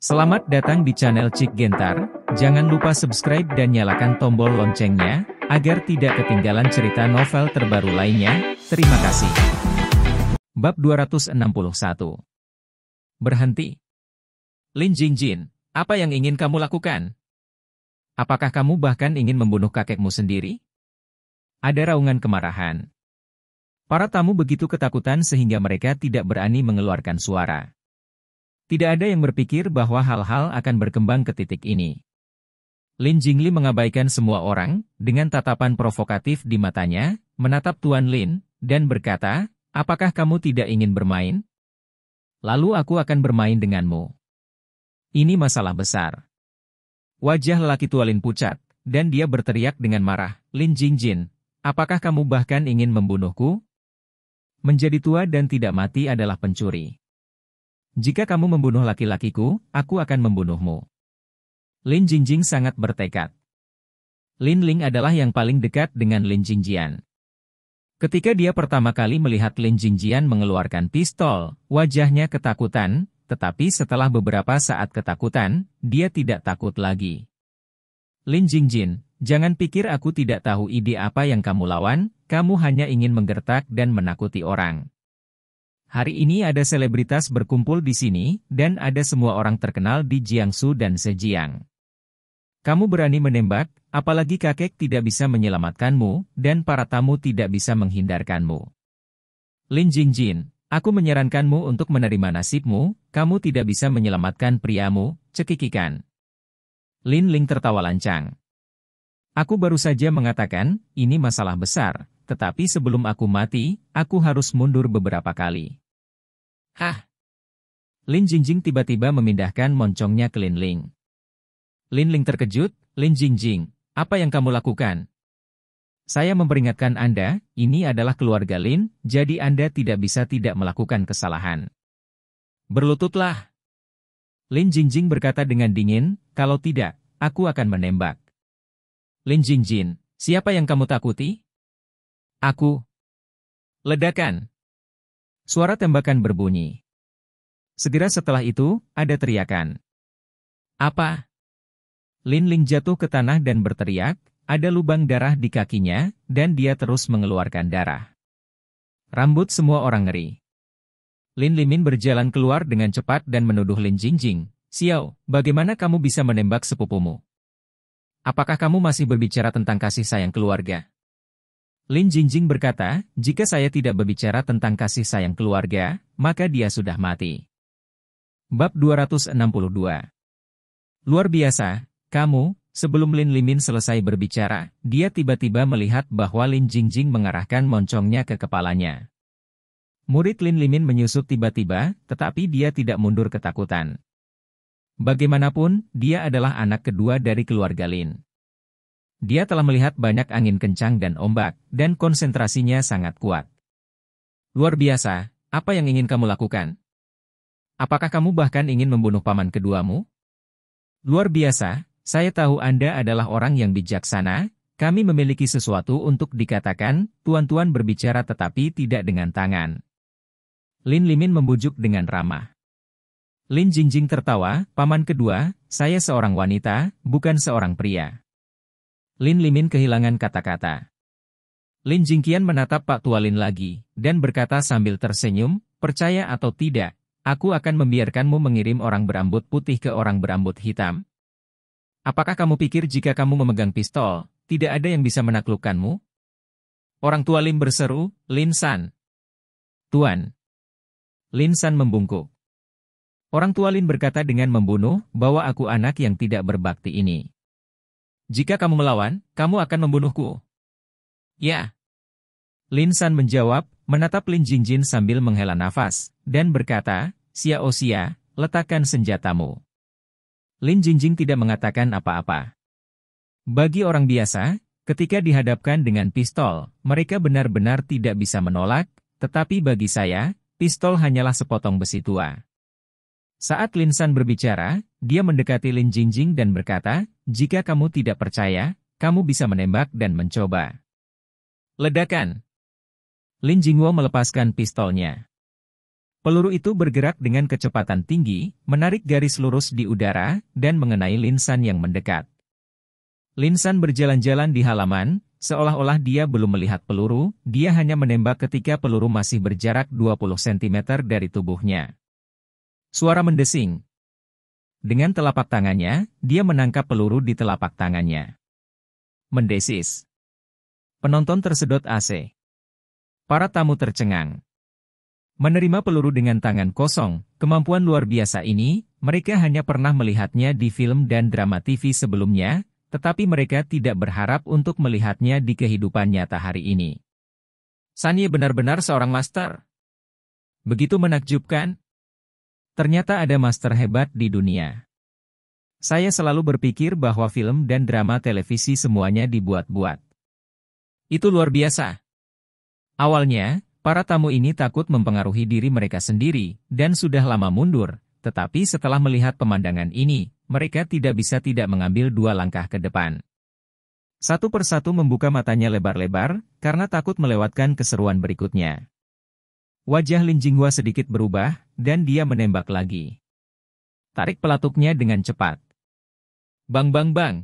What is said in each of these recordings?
Selamat datang di channel Cik Gentar, jangan lupa subscribe dan nyalakan tombol loncengnya, agar tidak ketinggalan cerita novel terbaru lainnya, terima kasih. Bab 261 Berhenti Lin Jingjin, apa yang ingin kamu lakukan? Apakah kamu bahkan ingin membunuh kakekmu sendiri? Ada raungan kemarahan. Para tamu begitu ketakutan sehingga mereka tidak berani mengeluarkan suara. Tidak ada yang berpikir bahwa hal-hal akan berkembang ke titik ini. Lin Jingli mengabaikan semua orang, dengan tatapan provokatif di matanya, menatap Tuan Lin, dan berkata, apakah kamu tidak ingin bermain? Lalu aku akan bermain denganmu. Ini masalah besar. Wajah lelaki tua Lin pucat, dan dia berteriak dengan marah, Lin Jingjin, apakah kamu bahkan ingin membunuhku? Menjadi tua dan tidak mati adalah pencuri. Jika kamu membunuh laki-lakiku, aku akan membunuhmu. Lin Jingjing sangat bertekad. Lin Ling adalah yang paling dekat dengan Lin Jingjian. Ketika dia pertama kali melihat Lin Jingjian mengeluarkan pistol, wajahnya ketakutan, tetapi setelah beberapa saat ketakutan, dia tidak takut lagi. Lin Jingjin, jangan pikir aku tidak tahu ide apa yang kamu lawan, kamu hanya ingin menggertak dan menakuti orang. Hari ini ada selebritas berkumpul di sini, dan ada semua orang terkenal di Jiangsu dan Sejiang. Kamu berani menembak, apalagi kakek tidak bisa menyelamatkanmu, dan para tamu tidak bisa menghindarkanmu. Lin Jingjin, aku menyarankanmu untuk menerima nasibmu, kamu tidak bisa menyelamatkan priamu, cekikikan. Lin Ling tertawa lancang. Aku baru saja mengatakan, ini masalah besar, tetapi sebelum aku mati, aku harus mundur beberapa kali. Hah? Lin Jingjing tiba-tiba memindahkan moncongnya ke Lin Ling. Lin Ling terkejut, Lin Jingjing, apa yang kamu lakukan? Saya memperingatkan Anda, ini adalah keluarga Lin, jadi Anda tidak bisa tidak melakukan kesalahan. Berlututlah. Lin Jingjing berkata dengan dingin, kalau tidak, aku akan menembak. Lin Jingjing, siapa yang kamu takuti? Aku. Ledakan. Suara tembakan berbunyi. Segera setelah itu, ada teriakan. Apa? Lin Ling jatuh ke tanah dan berteriak, ada lubang darah di kakinya, dan dia terus mengeluarkan darah. Rambut semua orang ngeri. Lin Limin berjalan keluar dengan cepat dan menuduh Lin Jingjing, Xiao, bagaimana kamu bisa menembak sepupumu? Apakah kamu masih berbicara tentang kasih sayang keluarga? Lin Jingjing berkata, jika saya tidak berbicara tentang kasih sayang keluarga, maka dia sudah mati. Bab 262 Luar biasa, kamu, sebelum Lin Limin selesai berbicara, dia tiba-tiba melihat bahwa Lin Jingjing mengarahkan moncongnya ke kepalanya. Murid Lin Limin menyusut tiba-tiba, tetapi dia tidak mundur ketakutan. Bagaimanapun, dia adalah anak kedua dari keluarga Lin. Dia telah melihat banyak angin kencang dan ombak, dan konsentrasinya sangat kuat. Luar biasa, apa yang ingin kamu lakukan? Apakah kamu bahkan ingin membunuh paman keduamu? Luar biasa, saya tahu Anda adalah orang yang bijaksana, kami memiliki sesuatu untuk dikatakan, tuan-tuan berbicara tetapi tidak dengan tangan. Lin Limin membujuk dengan ramah. Lin Jingjing tertawa, paman kedua, saya seorang wanita, bukan seorang pria. Lin Limin kehilangan kata-kata. Lin Jingqian menatap Pak Tualin lagi, dan berkata sambil tersenyum, percaya atau tidak, aku akan membiarkanmu mengirim orang berambut putih ke orang berambut hitam. Apakah kamu pikir jika kamu memegang pistol, tidak ada yang bisa menaklukkanmu? Orang tua Lim berseru, Lin San. Tuan. Lin San membungkuk. Orang tua Lin berkata dengan membunuh bahwa aku anak yang tidak berbakti ini. Jika kamu melawan, kamu akan membunuhku. Ya. Lin San menjawab, menatap Lin Jingjin sambil menghela nafas, dan berkata, O Sia, letakkan senjatamu. Lin Jingjing tidak mengatakan apa-apa. Bagi orang biasa, ketika dihadapkan dengan pistol, mereka benar-benar tidak bisa menolak, tetapi bagi saya, pistol hanyalah sepotong besi tua. Saat Lin San berbicara, dia mendekati Lin Jingjing dan berkata, jika kamu tidak percaya, kamu bisa menembak dan mencoba. Ledakan. Lin Jingwo melepaskan pistolnya. Peluru itu bergerak dengan kecepatan tinggi, menarik garis lurus di udara, dan mengenai Linsan yang mendekat. Linsan berjalan-jalan di halaman, seolah-olah dia belum melihat peluru, dia hanya menembak ketika peluru masih berjarak 20 cm dari tubuhnya. Suara mendesing. Dengan telapak tangannya, dia menangkap peluru di telapak tangannya. Mendesis. Penonton tersedot AC. Para tamu tercengang. Menerima peluru dengan tangan kosong, kemampuan luar biasa ini, mereka hanya pernah melihatnya di film dan drama TV sebelumnya, tetapi mereka tidak berharap untuk melihatnya di kehidupan nyata hari ini. Sanye benar-benar seorang master. Begitu menakjubkan, Ternyata ada master hebat di dunia. Saya selalu berpikir bahwa film dan drama televisi semuanya dibuat-buat. Itu luar biasa. Awalnya, para tamu ini takut mempengaruhi diri mereka sendiri dan sudah lama mundur, tetapi setelah melihat pemandangan ini, mereka tidak bisa tidak mengambil dua langkah ke depan. Satu persatu membuka matanya lebar-lebar karena takut melewatkan keseruan berikutnya. Wajah Lin Jinghua sedikit berubah dan dia menembak lagi. Tarik pelatuknya dengan cepat. Bang bang bang.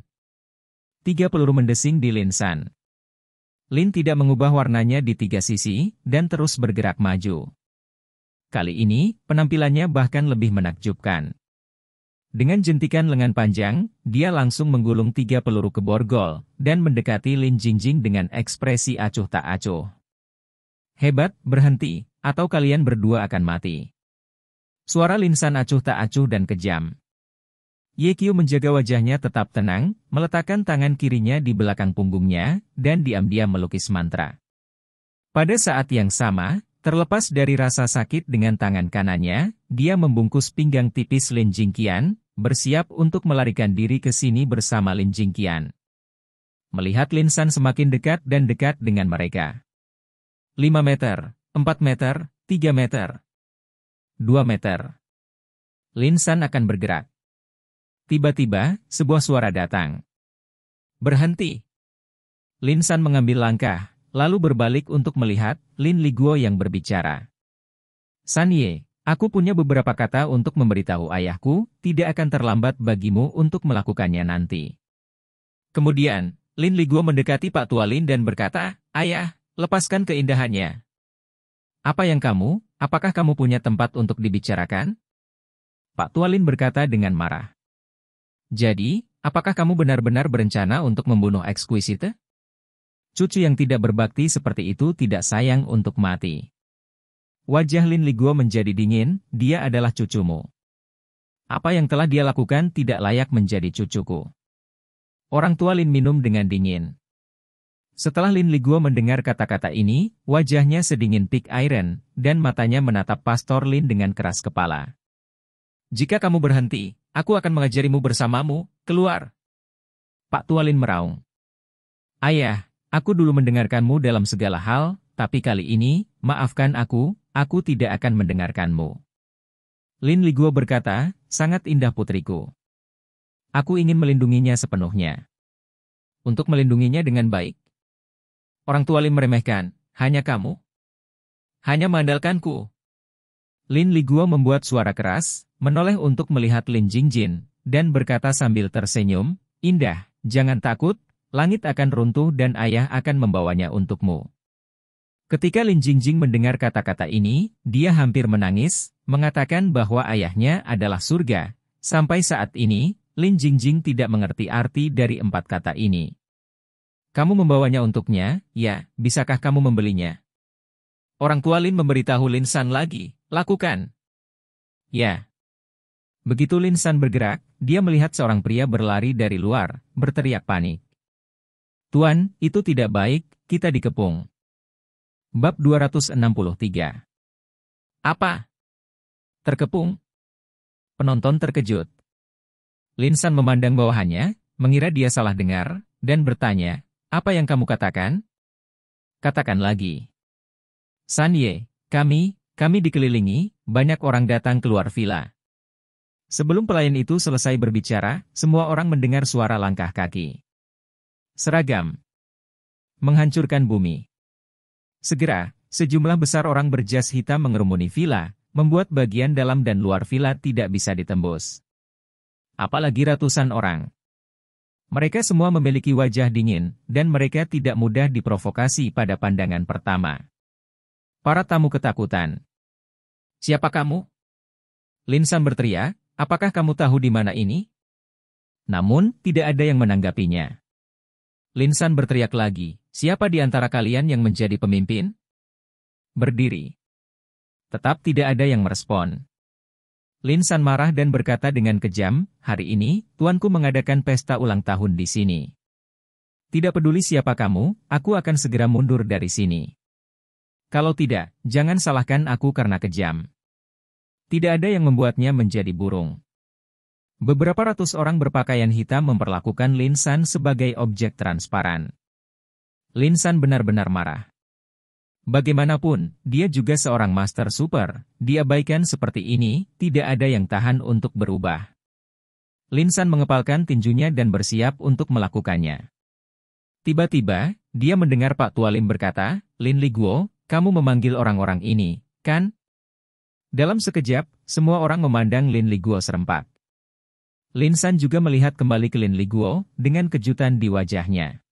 Tiga peluru mendesing di Linsan. Lin tidak mengubah warnanya di tiga sisi dan terus bergerak maju. Kali ini, penampilannya bahkan lebih menakjubkan. Dengan jentikan lengan panjang, dia langsung menggulung tiga peluru ke borgol dan mendekati Lin Jingjing dengan ekspresi acuh tak acuh. Hebat, berhenti, atau kalian berdua akan mati. Suara Linsan acuh tak acuh dan kejam. Ye Kyu menjaga wajahnya tetap tenang, meletakkan tangan kirinya di belakang punggungnya, dan diam-diam melukis mantra. Pada saat yang sama, terlepas dari rasa sakit dengan tangan kanannya, dia membungkus pinggang tipis Lin Jingqian, bersiap untuk melarikan diri ke sini bersama Lin Jingqian. Melihat Linsan semakin dekat dan dekat dengan mereka. 5 meter, 4 meter, 3 meter, 2 meter. Linsan akan bergerak. Tiba-tiba, sebuah suara datang. Berhenti. Linsan mengambil langkah, lalu berbalik untuk melihat Lin Liguo yang berbicara. San Ye, aku punya beberapa kata untuk memberitahu ayahku, tidak akan terlambat bagimu untuk melakukannya nanti. Kemudian, Lin Liguo mendekati Pak Tua Lin dan berkata, Ayah, lepaskan keindahannya, apa yang kamu, apakah kamu punya tempat untuk dibicarakan? Pak Tualin berkata dengan marah. Jadi, apakah kamu benar-benar berencana untuk membunuh Exquisite? Cucu yang tidak berbakti seperti itu tidak sayang untuk mati. Wajah Lin Liguo menjadi dingin, dia adalah cucumu. Apa yang telah dia lakukan tidak layak menjadi cucuku. Orang tua Lin minum dengan dingin. Setelah Lin Liguo mendengar kata-kata ini, wajahnya sedingin pik iron, dan matanya menatap Pastor Lin dengan keras kepala. Jika kamu berhenti, aku akan mengajarimu bersamamu, keluar. Pak Tua Lin meraung. Ayah, aku dulu mendengarkanmu dalam segala hal, tapi kali ini, maafkan aku, aku tidak akan mendengarkanmu. Lin Liguo berkata, sangat indah putriku. Aku ingin melindunginya sepenuhnya. Untuk melindunginya dengan baik, Orang tua Lin meremehkan, hanya kamu? Hanya mengandalkanku. Lin Liguo membuat suara keras, menoleh untuk melihat Lin Jingjin, dan berkata sambil tersenyum, Indah, jangan takut, langit akan runtuh dan ayah akan membawanya untukmu. Ketika Lin Jingjing mendengar kata-kata ini, dia hampir menangis, mengatakan bahwa ayahnya adalah surga. Sampai saat ini, Lin Jingjing tidak mengerti arti dari empat kata ini. Kamu membawanya untuknya, ya, bisakah kamu membelinya? Orang tua Lin memberitahu Lin San lagi, lakukan. Ya. Begitu Lin San bergerak, dia melihat seorang pria berlari dari luar, berteriak panik. Tuan, itu tidak baik, kita dikepung. Bab 263 Apa? Terkepung? Penonton terkejut. Lin San memandang bawahannya, mengira dia salah dengar, dan bertanya, apa yang kamu katakan? Katakan lagi. Sanye, kami, kami dikelilingi, banyak orang datang keluar villa. Sebelum pelayan itu selesai berbicara, semua orang mendengar suara langkah kaki. Seragam. Menghancurkan bumi. Segera, sejumlah besar orang berjas hitam mengerumuni villa, membuat bagian dalam dan luar villa tidak bisa ditembus. Apalagi ratusan orang. Mereka semua memiliki wajah dingin, dan mereka tidak mudah diprovokasi pada pandangan pertama. Para tamu ketakutan. Siapa kamu? Linsan berteriak, apakah kamu tahu di mana ini? Namun, tidak ada yang menanggapinya. Linsan berteriak lagi, siapa di antara kalian yang menjadi pemimpin? Berdiri. Tetap tidak ada yang merespon. Lin San marah dan berkata dengan kejam, hari ini, tuanku mengadakan pesta ulang tahun di sini. Tidak peduli siapa kamu, aku akan segera mundur dari sini. Kalau tidak, jangan salahkan aku karena kejam. Tidak ada yang membuatnya menjadi burung. Beberapa ratus orang berpakaian hitam memperlakukan Lin San sebagai objek transparan. Lin San benar-benar marah. Bagaimanapun, dia juga seorang master super, diabaikan seperti ini, tidak ada yang tahan untuk berubah. Linsan mengepalkan tinjunya dan bersiap untuk melakukannya. Tiba-tiba, dia mendengar Pak Tualim berkata, Lin Liguo, kamu memanggil orang-orang ini, kan? Dalam sekejap, semua orang memandang Lin Liguo serempak. Linsan juga melihat kembali ke Lin Liguo, dengan kejutan di wajahnya.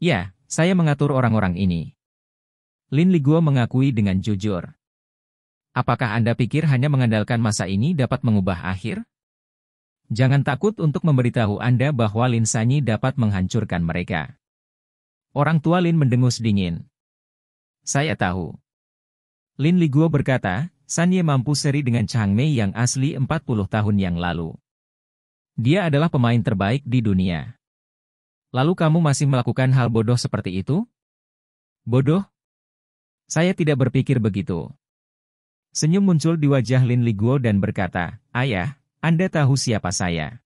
Ya, saya mengatur orang-orang ini. Lin Liguo mengakui dengan jujur. Apakah Anda pikir hanya mengandalkan masa ini dapat mengubah akhir? Jangan takut untuk memberitahu Anda bahwa Lin Sanyi dapat menghancurkan mereka. Orang tua Lin mendengus dingin. Saya tahu. Lin Liguo berkata, Sanye mampu seri dengan Chang Mei yang asli 40 tahun yang lalu. Dia adalah pemain terbaik di dunia. Lalu kamu masih melakukan hal bodoh seperti itu? Bodoh, saya tidak berpikir begitu. Senyum muncul di wajah Lin Liguo dan berkata, Ayah, Anda tahu siapa saya.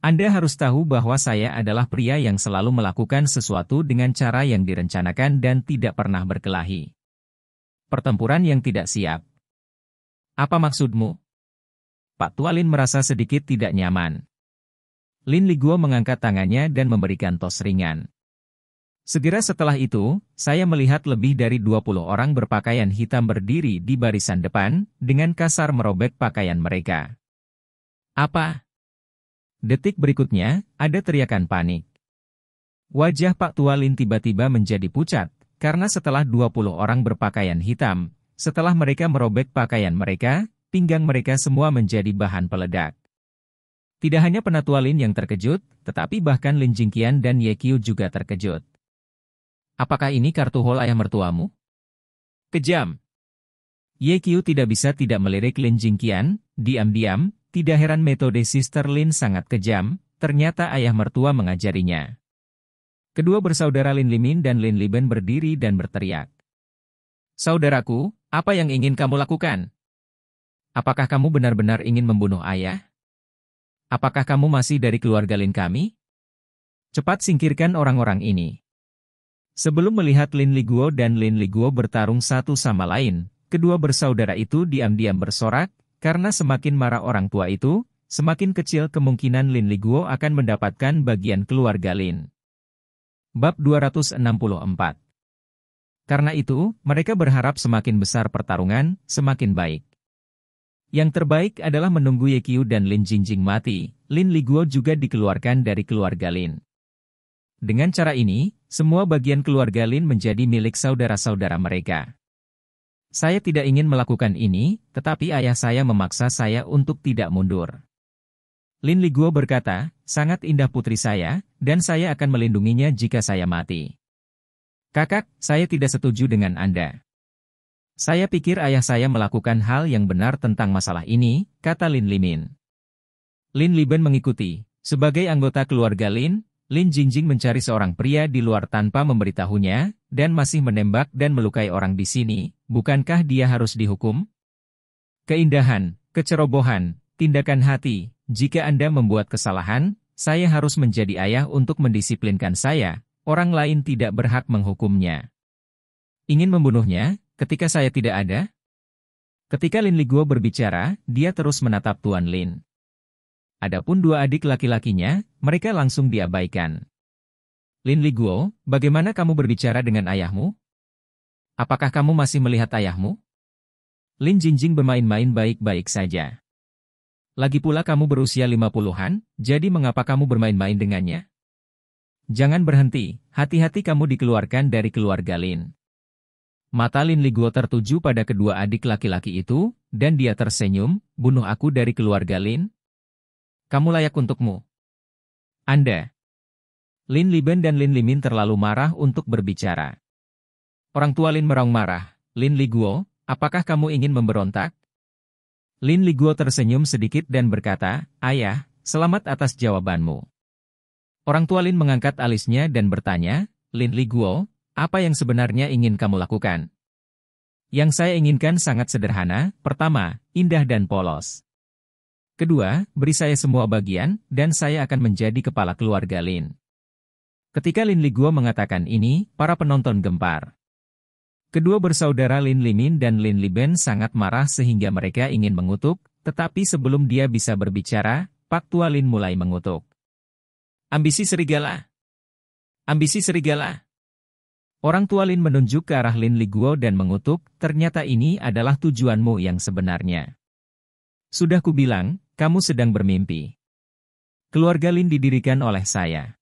Anda harus tahu bahwa saya adalah pria yang selalu melakukan sesuatu dengan cara yang direncanakan dan tidak pernah berkelahi. Pertempuran yang tidak siap. Apa maksudmu? Pak Tua Lin merasa sedikit tidak nyaman. Lin Liguo mengangkat tangannya dan memberikan tos ringan. Segera setelah itu, saya melihat lebih dari 20 orang berpakaian hitam berdiri di barisan depan, dengan kasar merobek pakaian mereka. Apa? Detik berikutnya, ada teriakan panik. Wajah Pak Tualin tiba-tiba menjadi pucat, karena setelah 20 orang berpakaian hitam, setelah mereka merobek pakaian mereka, pinggang mereka semua menjadi bahan peledak. Tidak hanya Penatualin yang terkejut, tetapi bahkan Lin Jingqian dan Ye Qiu juga terkejut. Apakah ini kartu hol ayah mertuamu? Kejam. Ye Qiu tidak bisa tidak melirik Lin Jingqian, diam-diam, tidak heran metode Sister Lin sangat kejam, ternyata ayah mertua mengajarinya. Kedua bersaudara Lin Limin dan Lin Liben berdiri dan berteriak. Saudaraku, apa yang ingin kamu lakukan? Apakah kamu benar-benar ingin membunuh ayah? Apakah kamu masih dari keluarga Lin kami? Cepat singkirkan orang-orang ini. Sebelum melihat Lin Liguo dan Lin Liguo bertarung satu sama lain, kedua bersaudara itu diam-diam bersorak, karena semakin marah orang tua itu, semakin kecil kemungkinan Lin Liguo akan mendapatkan bagian keluarga Lin. Bab 264 Karena itu, mereka berharap semakin besar pertarungan, semakin baik. Yang terbaik adalah menunggu Yekiu dan Lin Jingjing mati, Lin Liguo juga dikeluarkan dari keluarga Lin. Dengan cara ini, semua bagian keluarga Lin menjadi milik saudara-saudara mereka. Saya tidak ingin melakukan ini, tetapi ayah saya memaksa saya untuk tidak mundur. Lin Liguo berkata, sangat indah putri saya, dan saya akan melindunginya jika saya mati. Kakak, saya tidak setuju dengan Anda. Saya pikir ayah saya melakukan hal yang benar tentang masalah ini, kata Lin Limin. Lin Liben mengikuti. Sebagai anggota keluarga Lin, Lin Jingjing mencari seorang pria di luar tanpa memberitahunya, dan masih menembak dan melukai orang di sini, bukankah dia harus dihukum? Keindahan, kecerobohan, tindakan hati, jika Anda membuat kesalahan, saya harus menjadi ayah untuk mendisiplinkan saya, orang lain tidak berhak menghukumnya. Ingin membunuhnya, ketika saya tidak ada? Ketika Lin Liguo berbicara, dia terus menatap Tuan Lin. Adapun dua adik laki-lakinya, mereka langsung diabaikan. Lin Liguo, bagaimana kamu berbicara dengan ayahmu? Apakah kamu masih melihat ayahmu? Lin Jinjing bermain-main baik-baik saja. Lagi pula kamu berusia 50-an, jadi mengapa kamu bermain-main dengannya? Jangan berhenti, hati-hati kamu dikeluarkan dari keluarga Lin. Mata Lin Liguo tertuju pada kedua adik laki-laki itu, dan dia tersenyum, bunuh aku dari keluarga Lin, kamu layak untukmu. Anda. Lin Liben dan Lin Limin terlalu marah untuk berbicara. Orang tua Lin Merong marah. Lin Liguo, apakah kamu ingin memberontak? Lin Liguo tersenyum sedikit dan berkata, Ayah, selamat atas jawabanmu. Orang tua Lin mengangkat alisnya dan bertanya, Lin Liguo, apa yang sebenarnya ingin kamu lakukan? Yang saya inginkan sangat sederhana, pertama, indah dan polos. Kedua, beri saya semua bagian, dan saya akan menjadi kepala keluarga Lin. Ketika Lin Liguo mengatakan ini, para penonton gempar. Kedua bersaudara Lin Limin dan Lin Liben sangat marah sehingga mereka ingin mengutuk, tetapi sebelum dia bisa berbicara, Pak Tua Lin mulai mengutuk. Ambisi serigala! Ambisi serigala! Orang tua Lin menunjuk ke arah Lin Liguo dan mengutuk, ternyata ini adalah tujuanmu yang sebenarnya. Sudah kubilang, kamu sedang bermimpi. Keluarga Lin didirikan oleh saya.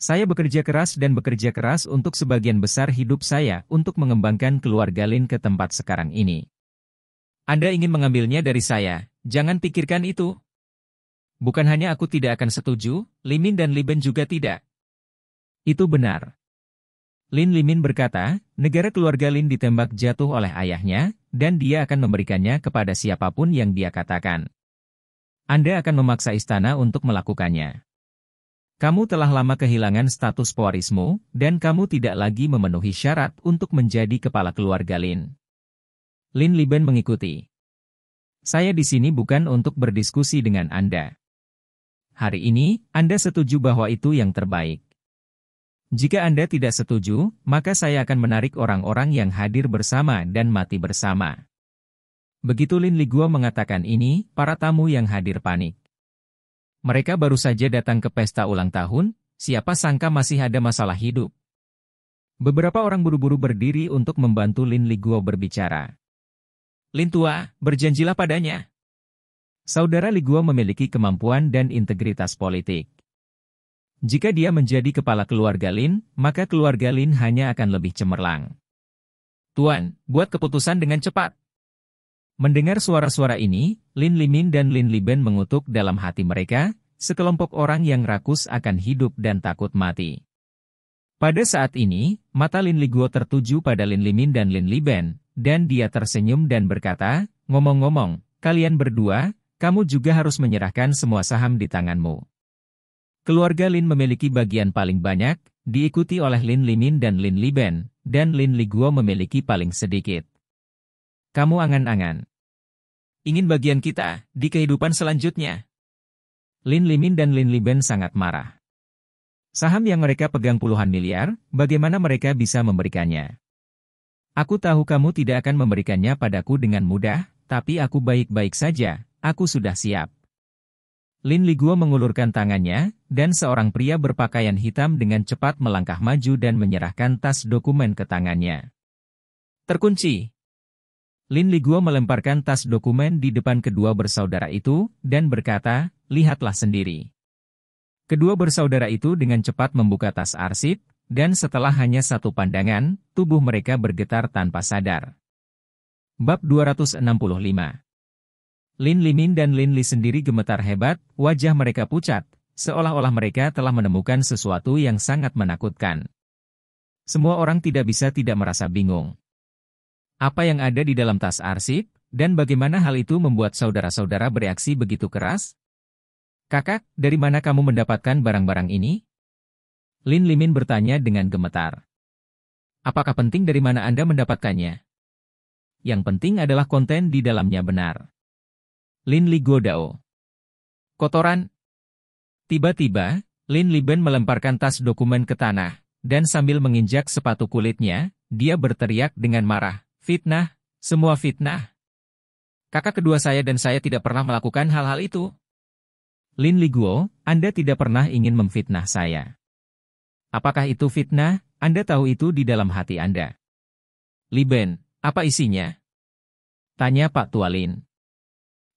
Saya bekerja keras dan bekerja keras untuk sebagian besar hidup saya untuk mengembangkan keluarga Lin ke tempat sekarang ini. Anda ingin mengambilnya dari saya, jangan pikirkan itu. Bukan hanya aku tidak akan setuju, Limin dan Liben juga tidak. Itu benar. Lin Limin berkata, negara keluarga Lin ditembak jatuh oleh ayahnya, dan dia akan memberikannya kepada siapapun yang dia katakan. Anda akan memaksa istana untuk melakukannya. Kamu telah lama kehilangan status pewarismu, dan kamu tidak lagi memenuhi syarat untuk menjadi kepala keluarga Lin. Lin Liben mengikuti. Saya di sini bukan untuk berdiskusi dengan Anda. Hari ini, Anda setuju bahwa itu yang terbaik. Jika Anda tidak setuju, maka saya akan menarik orang-orang yang hadir bersama dan mati bersama. Begitu Lin Liguo mengatakan ini, para tamu yang hadir panik. Mereka baru saja datang ke pesta ulang tahun, siapa sangka masih ada masalah hidup. Beberapa orang buru-buru berdiri untuk membantu Lin Liguo berbicara. Lin Tua, berjanjilah padanya. Saudara Liguo memiliki kemampuan dan integritas politik. Jika dia menjadi kepala keluarga Lin, maka keluarga Lin hanya akan lebih cemerlang. Tuan, buat keputusan dengan cepat. Mendengar suara-suara ini, Lin Limin dan Lin Liben mengutuk dalam hati mereka, sekelompok orang yang rakus akan hidup dan takut mati. Pada saat ini, mata Lin Liguo tertuju pada Lin Limin dan Lin Liben, dan dia tersenyum dan berkata, Ngomong-ngomong, kalian berdua, kamu juga harus menyerahkan semua saham di tanganmu. Keluarga Lin memiliki bagian paling banyak, diikuti oleh Lin Limin dan Lin Liben, dan Lin Liguo memiliki paling sedikit. Kamu angan-angan. Ingin bagian kita, di kehidupan selanjutnya. Lin Limin dan Lin Liben sangat marah. Saham yang mereka pegang puluhan miliar, bagaimana mereka bisa memberikannya? Aku tahu kamu tidak akan memberikannya padaku dengan mudah, tapi aku baik-baik saja, aku sudah siap. Lin Liguo mengulurkan tangannya, dan seorang pria berpakaian hitam dengan cepat melangkah maju dan menyerahkan tas dokumen ke tangannya. Terkunci. Lin Liguo melemparkan tas dokumen di depan kedua bersaudara itu, dan berkata, lihatlah sendiri. Kedua bersaudara itu dengan cepat membuka tas arsip, dan setelah hanya satu pandangan, tubuh mereka bergetar tanpa sadar. Bab 265 Lin Limin dan Lin Li sendiri gemetar hebat, wajah mereka pucat, seolah-olah mereka telah menemukan sesuatu yang sangat menakutkan. Semua orang tidak bisa tidak merasa bingung. Apa yang ada di dalam tas arsip, dan bagaimana hal itu membuat saudara-saudara bereaksi begitu keras? Kakak, dari mana kamu mendapatkan barang-barang ini? Lin Limin bertanya dengan gemetar. Apakah penting dari mana Anda mendapatkannya? Yang penting adalah konten di dalamnya benar. Lin Li Dao. Kotoran. Tiba-tiba, Lin Liben melemparkan tas dokumen ke tanah, dan sambil menginjak sepatu kulitnya, dia berteriak dengan marah, fitnah, semua fitnah. Kakak kedua saya dan saya tidak pernah melakukan hal-hal itu. Lin Li Liguo, Anda tidak pernah ingin memfitnah saya. Apakah itu fitnah? Anda tahu itu di dalam hati Anda. Liben, apa isinya? Tanya Pak Tua Lin.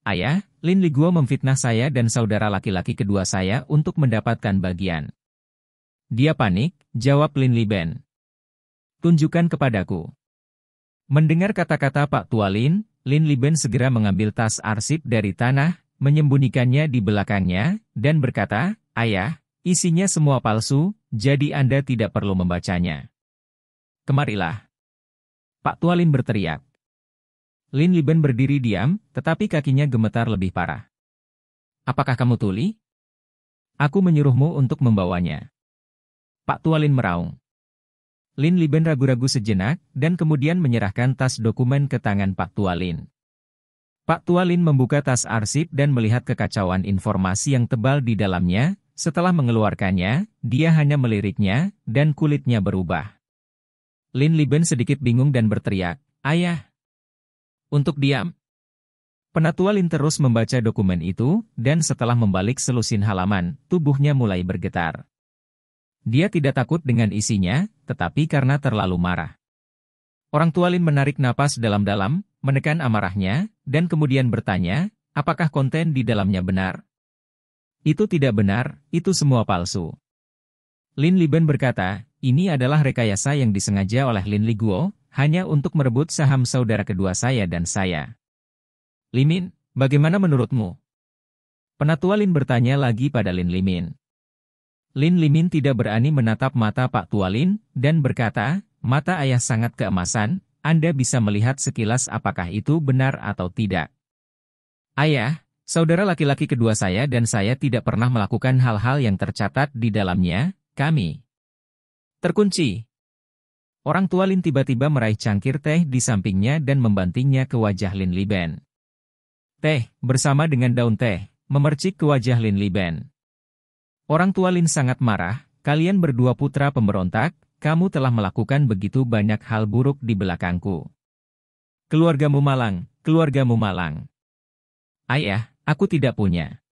Ayah, Lin Liguo memfitnah saya dan saudara laki-laki kedua saya untuk mendapatkan bagian. Dia panik, jawab Lin Liben. Tunjukkan kepadaku. Mendengar kata-kata Pak Tua Lin, Lin Liben segera mengambil tas arsip dari tanah, menyembunyikannya di belakangnya, dan berkata, Ayah, isinya semua palsu, jadi Anda tidak perlu membacanya. Kemarilah. Pak Tua Lin berteriak. Lin Liben berdiri diam, tetapi kakinya gemetar lebih parah. Apakah kamu tuli? Aku menyuruhmu untuk membawanya. Pak Tua Lin meraung. Lin Liben ragu-ragu sejenak, dan kemudian menyerahkan tas dokumen ke tangan Pak Tua Lin. Pak Tua Lin membuka tas arsip dan melihat kekacauan informasi yang tebal di dalamnya, setelah mengeluarkannya, dia hanya meliriknya, dan kulitnya berubah. Lin Liben sedikit bingung dan berteriak, Ayah! Untuk diam? Penatua Lin terus membaca dokumen itu, dan setelah membalik selusin halaman, tubuhnya mulai bergetar. Dia tidak takut dengan isinya, tetapi karena terlalu marah. Orang tua Lin menarik napas dalam-dalam, menekan amarahnya, dan kemudian bertanya, apakah konten di dalamnya benar? Itu tidak benar, itu semua palsu. Lin Liben berkata, ini adalah rekayasa yang disengaja oleh Lin Liguo, hanya untuk merebut saham saudara kedua saya dan saya. Limin, bagaimana menurutmu? Penatua Lin bertanya lagi pada Lin Limin. Lin Limin tidak berani menatap mata Pak Tua Lin dan berkata, mata ayah sangat keemasan, Anda bisa melihat sekilas apakah itu benar atau tidak. Ayah, saudara laki-laki kedua saya dan saya tidak pernah melakukan hal-hal yang tercatat di dalamnya, kami terkunci. Orang tua Lin tiba-tiba meraih cangkir teh di sampingnya dan membantingnya ke wajah Lin Liben. Teh, bersama dengan daun teh, memercik ke wajah Lin Liben. Orang tua Lin sangat marah, kalian berdua putra pemberontak, kamu telah melakukan begitu banyak hal buruk di belakangku. Keluargamu malang, keluargamu malang. Ayah, aku tidak punya.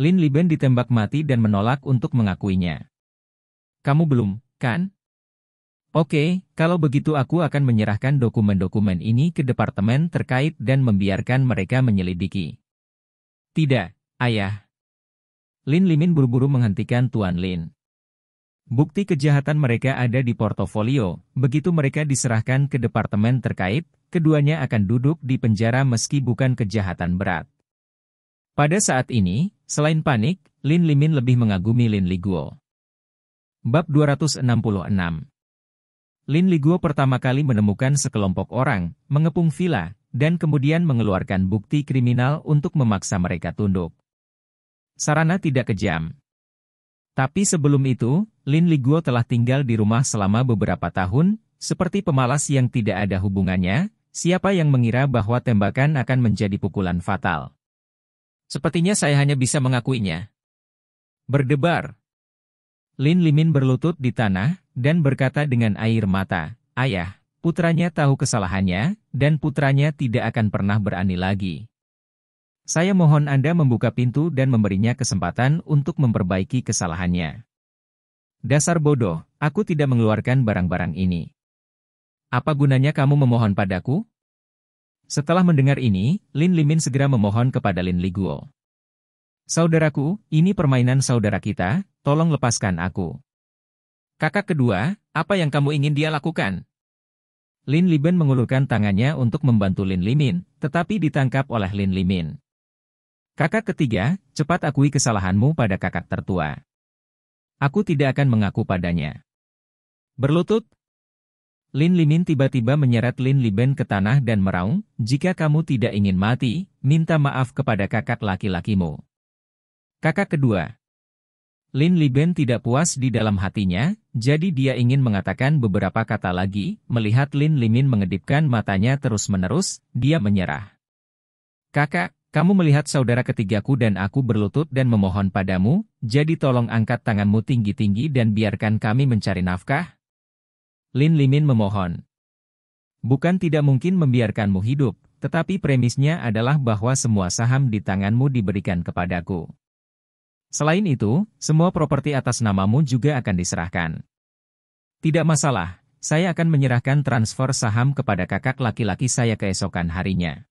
Lin Liben ditembak mati dan menolak untuk mengakuinya. Kamu belum, kan? Oke, kalau begitu aku akan menyerahkan dokumen-dokumen ini ke departemen terkait dan membiarkan mereka menyelidiki. Tidak, ayah. Lin Limin buru-buru menghentikan Tuan Lin. Bukti kejahatan mereka ada di portofolio, begitu mereka diserahkan ke departemen terkait, keduanya akan duduk di penjara meski bukan kejahatan berat. Pada saat ini, selain panik, Lin Limin lebih mengagumi Lin Liguo. Bab 266 Lin Liguo pertama kali menemukan sekelompok orang, mengepung villa, dan kemudian mengeluarkan bukti kriminal untuk memaksa mereka tunduk. Sarana tidak kejam. Tapi sebelum itu, Lin Liguo telah tinggal di rumah selama beberapa tahun, seperti pemalas yang tidak ada hubungannya, siapa yang mengira bahwa tembakan akan menjadi pukulan fatal. Sepertinya saya hanya bisa mengakuinya. Berdebar. Lin Limin berlutut di tanah, dan berkata dengan air mata, Ayah, putranya tahu kesalahannya, dan putranya tidak akan pernah berani lagi. Saya mohon Anda membuka pintu dan memberinya kesempatan untuk memperbaiki kesalahannya. Dasar bodoh, aku tidak mengeluarkan barang-barang ini. Apa gunanya kamu memohon padaku? Setelah mendengar ini, Lin Limin segera memohon kepada Lin Liguo. Saudaraku, ini permainan saudara kita, tolong lepaskan aku. Kakak kedua, apa yang kamu ingin dia lakukan? Lin Liben mengulurkan tangannya untuk membantu Lin Limin, tetapi ditangkap oleh Lin Limin. Kakak ketiga, cepat akui kesalahanmu pada kakak tertua. Aku tidak akan mengaku padanya. Berlutut? Lin Limin tiba-tiba menyeret Lin Liben ke tanah dan meraung, jika kamu tidak ingin mati, minta maaf kepada kakak laki-lakimu. Kakak kedua. Lin Liben tidak puas di dalam hatinya, jadi dia ingin mengatakan beberapa kata lagi, melihat Lin Limin mengedipkan matanya terus-menerus, dia menyerah. Kakak, kamu melihat saudara ketigaku dan aku berlutut dan memohon padamu, jadi tolong angkat tanganmu tinggi-tinggi dan biarkan kami mencari nafkah? Lin Limin memohon. Bukan tidak mungkin membiarkanmu hidup, tetapi premisnya adalah bahwa semua saham di tanganmu diberikan kepadaku. Selain itu, semua properti atas namamu juga akan diserahkan. Tidak masalah, saya akan menyerahkan transfer saham kepada kakak laki-laki saya keesokan harinya.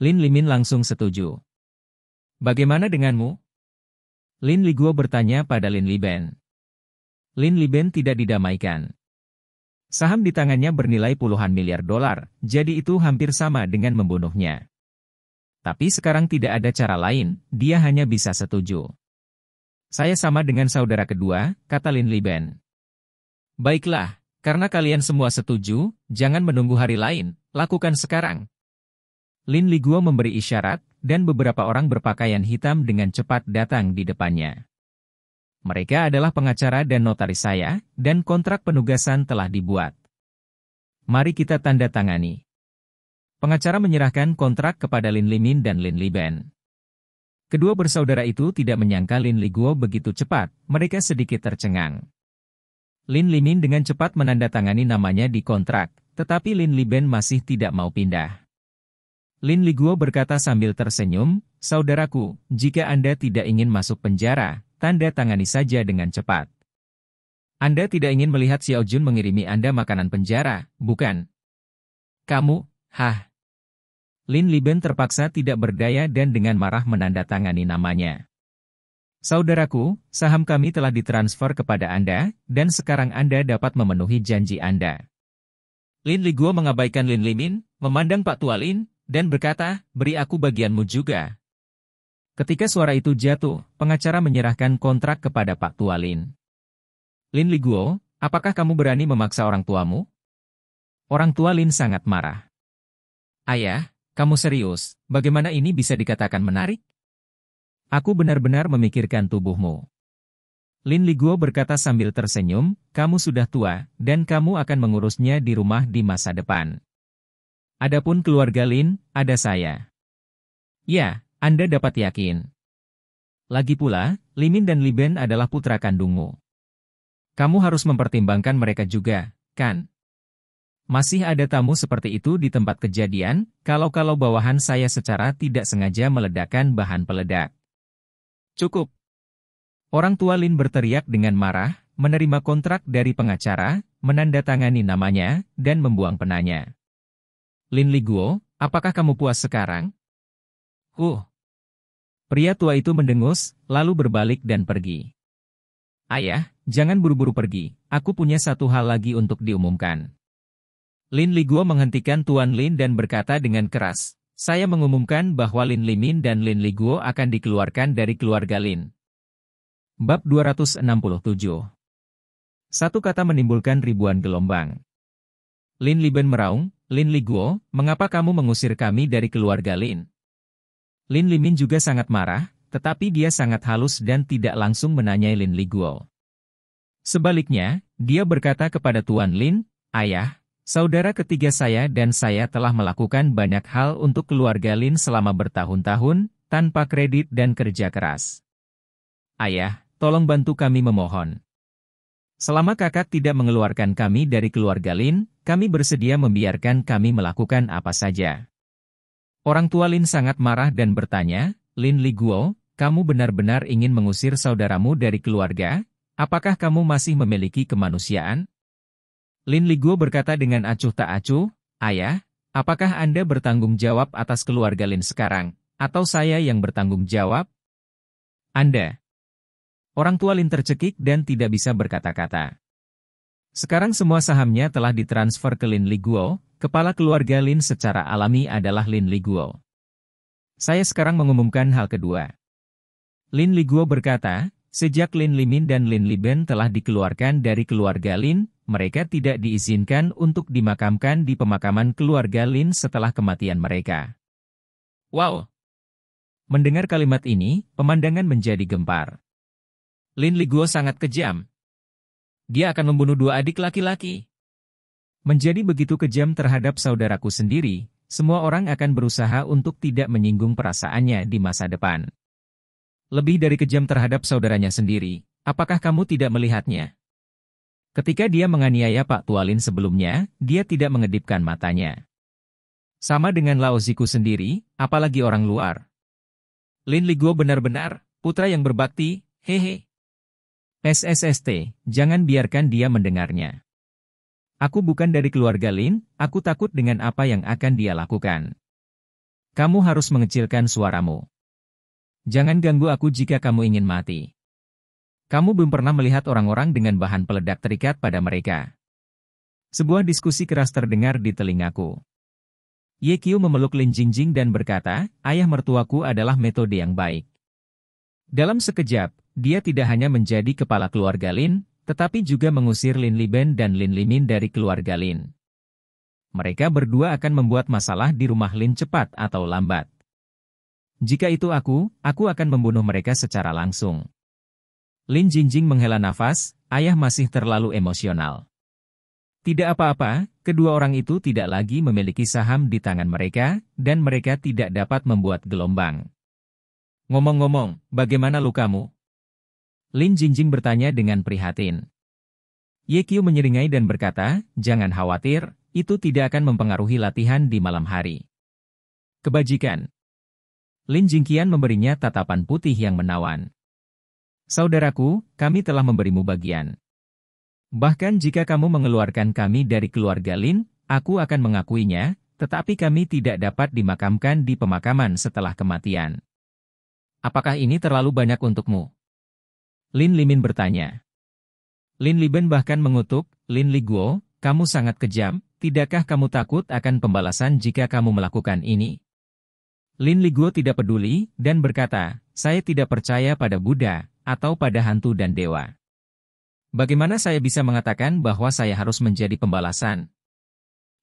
Lin Limin langsung setuju. Bagaimana denganmu? Lin Liguo bertanya pada Lin Liben. Lin Liben tidak didamaikan. Saham di tangannya bernilai puluhan miliar dolar, jadi itu hampir sama dengan membunuhnya. Tapi sekarang tidak ada cara lain, dia hanya bisa setuju. Saya sama dengan saudara kedua, kata Lin Liben. Baiklah, karena kalian semua setuju, jangan menunggu hari lain, lakukan sekarang. Lin Li Liguo memberi isyarat, dan beberapa orang berpakaian hitam dengan cepat datang di depannya. Mereka adalah pengacara dan notaris saya, dan kontrak penugasan telah dibuat. Mari kita tanda tangani. Pengacara menyerahkan kontrak kepada Lin Limin dan Lin Liben. Kedua bersaudara itu tidak menyangka Lin Li Liguo begitu cepat, mereka sedikit tercengang. Lin Limin dengan cepat menandatangani namanya di kontrak, tetapi Lin Li Ben masih tidak mau pindah. Lin Li Liguo berkata sambil tersenyum, Saudaraku, jika Anda tidak ingin masuk penjara, tanda tangani saja dengan cepat. Anda tidak ingin melihat Xiao Jun mengirimi Anda makanan penjara, bukan? Kamu, hah, Lin Liben terpaksa tidak berdaya dan dengan marah menandatangani namanya. Saudaraku, saham kami telah ditransfer kepada Anda, dan sekarang Anda dapat memenuhi janji Anda. Lin Li Guo mengabaikan Lin Limin, memandang Pak Tua Lin, dan berkata, beri aku bagianmu juga. Ketika suara itu jatuh, pengacara menyerahkan kontrak kepada Pak Tua Lin. Lin Guo, apakah kamu berani memaksa orang tuamu? Orang tua Lin sangat marah. Ayah, kamu serius, bagaimana ini bisa dikatakan menarik? Aku benar-benar memikirkan tubuhmu. Lin Liguo berkata sambil tersenyum, kamu sudah tua, dan kamu akan mengurusnya di rumah di masa depan. Adapun keluarga Lin, ada saya. Ya, Anda dapat yakin. Lagi pula, Limin dan Liben adalah putra kandungmu. Kamu harus mempertimbangkan mereka juga, kan? Masih ada tamu seperti itu di tempat kejadian, kalau-kalau bawahan saya secara tidak sengaja meledakkan bahan peledak. Cukup. Orang tua Lin berteriak dengan marah, menerima kontrak dari pengacara, menandatangani namanya, dan membuang penanya. Lin Liguo, apakah kamu puas sekarang? Huh. Pria tua itu mendengus, lalu berbalik dan pergi. Ayah, jangan buru-buru pergi, aku punya satu hal lagi untuk diumumkan. Lin Liguo menghentikan Tuan Lin dan berkata dengan keras, saya mengumumkan bahwa Lin Limin dan Lin Liguo akan dikeluarkan dari keluarga Lin. Bab 267 Satu kata menimbulkan ribuan gelombang. Lin Liben meraung, Lin Liguo, mengapa kamu mengusir kami dari keluarga Lin? Lin Limin juga sangat marah, tetapi dia sangat halus dan tidak langsung menanyai Lin Liguo. Sebaliknya, dia berkata kepada Tuan Lin, Ayah, Saudara ketiga saya dan saya telah melakukan banyak hal untuk keluarga Lin selama bertahun-tahun, tanpa kredit dan kerja keras. Ayah, tolong bantu kami memohon. Selama kakak tidak mengeluarkan kami dari keluarga Lin, kami bersedia membiarkan kami melakukan apa saja. Orang tua Lin sangat marah dan bertanya, Lin Li Guo, kamu benar-benar ingin mengusir saudaramu dari keluarga? Apakah kamu masih memiliki kemanusiaan? Lin Liguo berkata dengan acuh tak acuh, Ayah, apakah Anda bertanggung jawab atas keluarga Lin sekarang, atau saya yang bertanggung jawab? Anda. Orang tua Lin tercekik dan tidak bisa berkata-kata. Sekarang semua sahamnya telah ditransfer ke Lin Liguo, kepala keluarga Lin secara alami adalah Lin Liguo. Saya sekarang mengumumkan hal kedua. Lin Liguo berkata, sejak Lin Limin dan Lin Liben telah dikeluarkan dari keluarga Lin, mereka tidak diizinkan untuk dimakamkan di pemakaman keluarga Lin setelah kematian mereka. Wow! Mendengar kalimat ini, pemandangan menjadi gempar. Lin Liguo sangat kejam. Dia akan membunuh dua adik laki-laki. Menjadi begitu kejam terhadap saudaraku sendiri, semua orang akan berusaha untuk tidak menyinggung perasaannya di masa depan. Lebih dari kejam terhadap saudaranya sendiri, apakah kamu tidak melihatnya? Ketika dia menganiaya Pak Tualin sebelumnya, dia tidak mengedipkan matanya. Sama dengan Lao Ziku sendiri, apalagi orang luar. Lin Liguo benar-benar, putra yang berbakti, hehe. SSST, jangan biarkan dia mendengarnya. Aku bukan dari keluarga Lin, aku takut dengan apa yang akan dia lakukan. Kamu harus mengecilkan suaramu. Jangan ganggu aku jika kamu ingin mati. Kamu belum pernah melihat orang-orang dengan bahan peledak terikat pada mereka. Sebuah diskusi keras terdengar di telingaku. Ye Kyu memeluk Lin Jingjing dan berkata, ayah mertuaku adalah metode yang baik. Dalam sekejap, dia tidak hanya menjadi kepala keluarga Lin, tetapi juga mengusir Lin Liben dan Lin Limin dari keluarga Lin. Mereka berdua akan membuat masalah di rumah Lin cepat atau lambat. Jika itu aku, aku akan membunuh mereka secara langsung. Lin Jingjing menghela nafas, ayah masih terlalu emosional. Tidak apa-apa, kedua orang itu tidak lagi memiliki saham di tangan mereka, dan mereka tidak dapat membuat gelombang. Ngomong-ngomong, bagaimana lukamu? Lin Jingjing bertanya dengan prihatin. Ye Qiu menyeringai dan berkata, jangan khawatir, itu tidak akan mempengaruhi latihan di malam hari. Kebajikan. Lin Jingqian memberinya tatapan putih yang menawan. Saudaraku, kami telah memberimu bagian. Bahkan jika kamu mengeluarkan kami dari keluarga Lin, aku akan mengakuinya, tetapi kami tidak dapat dimakamkan di pemakaman setelah kematian. Apakah ini terlalu banyak untukmu? Lin Limin bertanya. Lin Liben bahkan mengutuk, Lin Liguo, kamu sangat kejam, tidakkah kamu takut akan pembalasan jika kamu melakukan ini? Lin Liguo tidak peduli, dan berkata, saya tidak percaya pada Buddha, atau pada hantu dan dewa. Bagaimana saya bisa mengatakan bahwa saya harus menjadi pembalasan?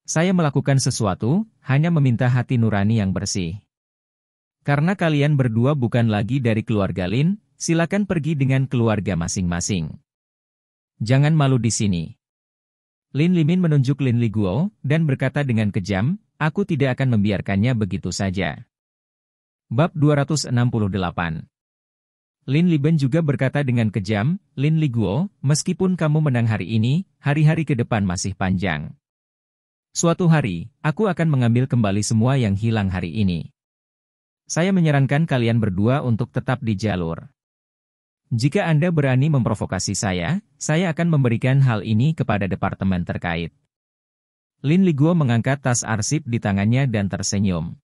Saya melakukan sesuatu, hanya meminta hati nurani yang bersih. Karena kalian berdua bukan lagi dari keluarga Lin, silakan pergi dengan keluarga masing-masing. Jangan malu di sini. Lin Limin menunjuk Lin Li Guo dan berkata dengan kejam, aku tidak akan membiarkannya begitu saja. Bab 268 Lin Liben juga berkata dengan kejam, Lin Liguo, meskipun kamu menang hari ini, hari-hari ke depan masih panjang. Suatu hari, aku akan mengambil kembali semua yang hilang hari ini. Saya menyarankan kalian berdua untuk tetap di jalur. Jika Anda berani memprovokasi saya, saya akan memberikan hal ini kepada departemen terkait. Lin Liguo mengangkat tas arsip di tangannya dan tersenyum.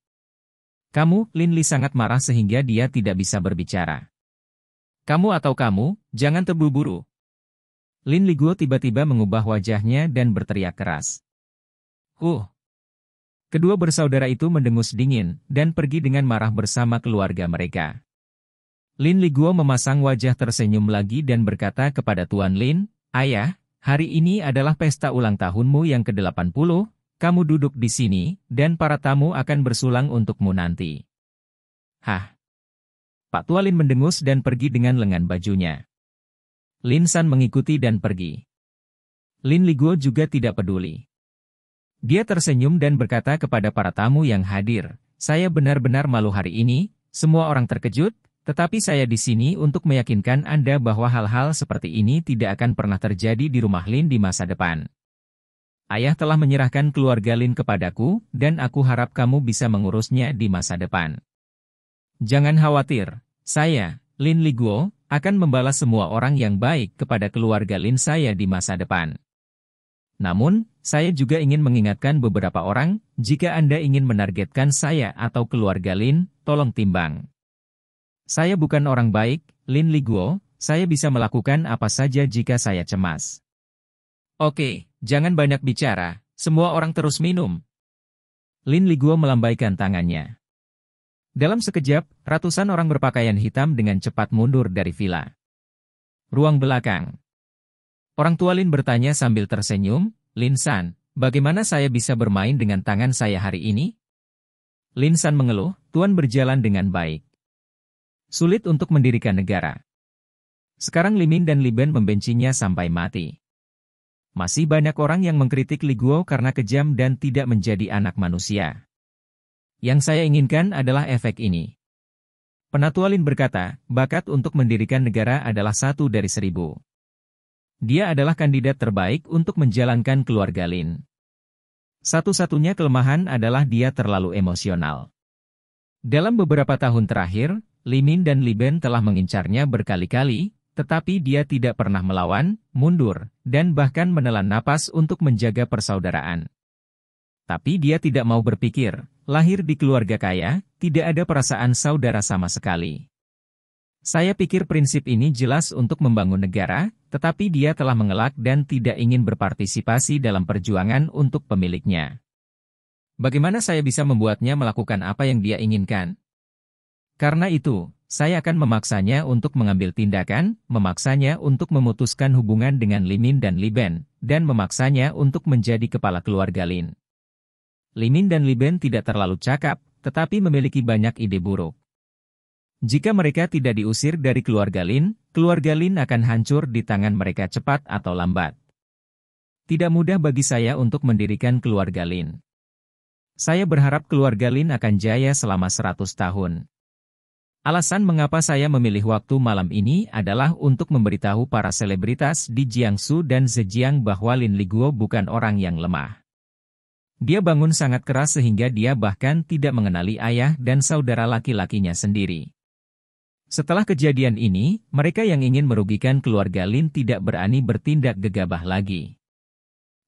Kamu, Lin Li sangat marah sehingga dia tidak bisa berbicara. Kamu atau kamu, jangan terburu-buru. Lin Liguo tiba-tiba mengubah wajahnya dan berteriak keras. Huh! Kedua bersaudara itu mendengus dingin dan pergi dengan marah bersama keluarga mereka. Lin Liguo memasang wajah tersenyum lagi dan berkata kepada Tuan Lin, Ayah, hari ini adalah pesta ulang tahunmu yang ke-80, kamu duduk di sini, dan para tamu akan bersulang untukmu nanti. Hah! Pak Tualin mendengus dan pergi dengan lengan bajunya. Lin San mengikuti dan pergi. Lin Liguo juga tidak peduli. Dia tersenyum dan berkata kepada para tamu yang hadir, saya benar-benar malu hari ini, semua orang terkejut, tetapi saya di sini untuk meyakinkan Anda bahwa hal-hal seperti ini tidak akan pernah terjadi di rumah Lin di masa depan. Ayah telah menyerahkan keluarga Lin kepadaku, dan aku harap kamu bisa mengurusnya di masa depan. Jangan khawatir, saya, Lin Liguo, akan membalas semua orang yang baik kepada keluarga Lin saya di masa depan. Namun, saya juga ingin mengingatkan beberapa orang, jika Anda ingin menargetkan saya atau keluarga Lin, tolong timbang. Saya bukan orang baik, Lin Liguo, saya bisa melakukan apa saja jika saya cemas. Oke, jangan banyak bicara, semua orang terus minum. Lin Liguo melambaikan tangannya. Dalam sekejap, ratusan orang berpakaian hitam dengan cepat mundur dari villa. Ruang belakang. Orang tua Lin bertanya sambil tersenyum, Lin San, bagaimana saya bisa bermain dengan tangan saya hari ini? Lin San mengeluh, Tuan berjalan dengan baik. Sulit untuk mendirikan negara. Sekarang Limin dan Liben membencinya sampai mati. Masih banyak orang yang mengkritik Li Guo karena kejam dan tidak menjadi anak manusia. Yang saya inginkan adalah efek ini. Penatualin berkata, bakat untuk mendirikan negara adalah satu dari seribu. Dia adalah kandidat terbaik untuk menjalankan keluarga Lin. Satu-satunya kelemahan adalah dia terlalu emosional. Dalam beberapa tahun terakhir, Limin dan Liben telah mengincarnya berkali-kali, tetapi dia tidak pernah melawan, mundur, dan bahkan menelan napas untuk menjaga persaudaraan. Tapi dia tidak mau berpikir, lahir di keluarga kaya, tidak ada perasaan saudara sama sekali. Saya pikir prinsip ini jelas untuk membangun negara, tetapi dia telah mengelak dan tidak ingin berpartisipasi dalam perjuangan untuk pemiliknya. Bagaimana saya bisa membuatnya melakukan apa yang dia inginkan? Karena itu, saya akan memaksanya untuk mengambil tindakan, memaksanya untuk memutuskan hubungan dengan Limin dan Liben, dan memaksanya untuk menjadi kepala keluarga Lin. Linin dan Liben tidak terlalu cakap, tetapi memiliki banyak ide buruk. Jika mereka tidak diusir dari keluarga Lin, keluarga Lin akan hancur di tangan mereka cepat atau lambat. Tidak mudah bagi saya untuk mendirikan keluarga Lin. Saya berharap keluarga Lin akan jaya selama 100 tahun. Alasan mengapa saya memilih waktu malam ini adalah untuk memberitahu para selebritas di Jiangsu dan Zhejiang bahwa Lin Liguo bukan orang yang lemah. Dia bangun sangat keras sehingga dia bahkan tidak mengenali ayah dan saudara laki-lakinya sendiri. Setelah kejadian ini, mereka yang ingin merugikan keluarga Lin tidak berani bertindak gegabah lagi.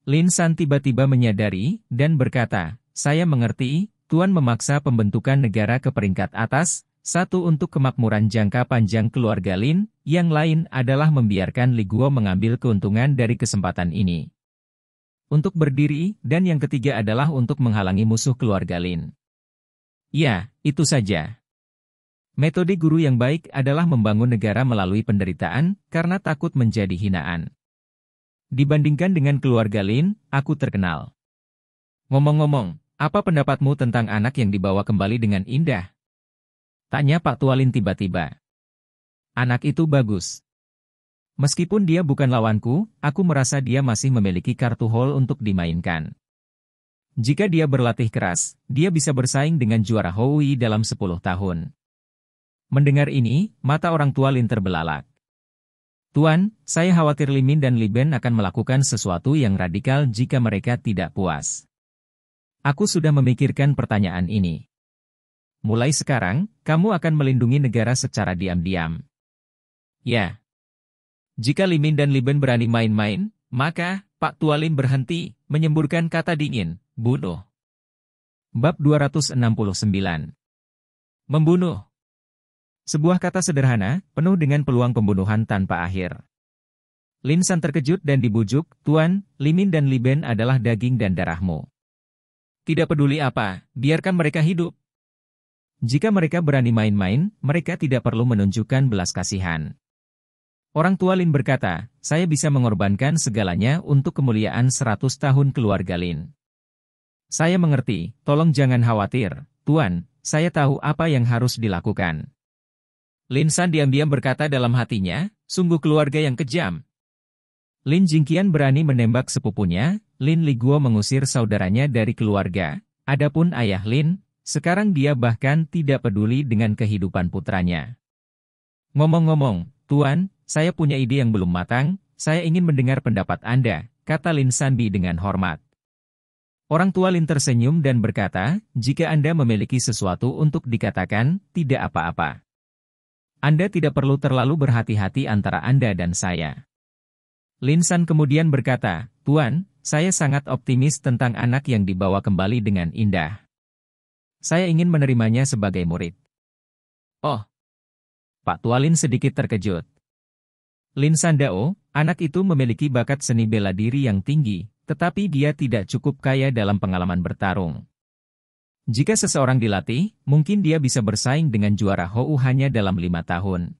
Lin San tiba-tiba menyadari dan berkata, Saya mengerti, Tuan memaksa pembentukan negara ke peringkat atas, satu untuk kemakmuran jangka panjang keluarga Lin, yang lain adalah membiarkan Liguo mengambil keuntungan dari kesempatan ini untuk berdiri, dan yang ketiga adalah untuk menghalangi musuh keluarga Lin. Ya, itu saja. Metode guru yang baik adalah membangun negara melalui penderitaan, karena takut menjadi hinaan. Dibandingkan dengan keluarga Lin, aku terkenal. Ngomong-ngomong, apa pendapatmu tentang anak yang dibawa kembali dengan indah? Tanya Pak Tualin tiba-tiba. Anak itu bagus. Meskipun dia bukan lawanku, aku merasa dia masih memiliki kartu hole untuk dimainkan. Jika dia berlatih keras, dia bisa bersaing dengan juara Howie dalam 10 tahun. Mendengar ini, mata orang tua Lin terbelalak. Tuan, saya khawatir Limin dan Liben akan melakukan sesuatu yang radikal jika mereka tidak puas. Aku sudah memikirkan pertanyaan ini. Mulai sekarang, kamu akan melindungi negara secara diam-diam. Ya, jika Limin dan Liben berani main-main, maka Pak Tualim berhenti, menyemburkan kata dingin, bunuh. Bab 269 Membunuh Sebuah kata sederhana, penuh dengan peluang pembunuhan tanpa akhir. San terkejut dan dibujuk, Tuan, Limin dan Liben adalah daging dan darahmu. Tidak peduli apa, biarkan mereka hidup. Jika mereka berani main-main, mereka tidak perlu menunjukkan belas kasihan. Orang tua Lin berkata, saya bisa mengorbankan segalanya untuk kemuliaan 100 tahun keluarga Lin. Saya mengerti, tolong jangan khawatir, Tuan, saya tahu apa yang harus dilakukan. Lin San diam-diam berkata dalam hatinya, sungguh keluarga yang kejam. Lin Jingkian berani menembak sepupunya, Lin Liguo mengusir saudaranya dari keluarga. Adapun ayah Lin, sekarang dia bahkan tidak peduli dengan kehidupan putranya. Ngomong-ngomong, Tuan, saya punya ide yang belum matang, saya ingin mendengar pendapat Anda, kata Lin Sanbi dengan hormat. Orang tua Lin tersenyum dan berkata, jika Anda memiliki sesuatu untuk dikatakan, tidak apa-apa. Anda tidak perlu terlalu berhati-hati antara Anda dan saya. Lin San kemudian berkata, Tuan, saya sangat optimis tentang anak yang dibawa kembali dengan indah. Saya ingin menerimanya sebagai murid. Oh. Pak Tualin sedikit terkejut. Lin Sandao, anak itu memiliki bakat seni bela diri yang tinggi, tetapi dia tidak cukup kaya dalam pengalaman bertarung. Jika seseorang dilatih, mungkin dia bisa bersaing dengan juara Hou hanya dalam lima tahun.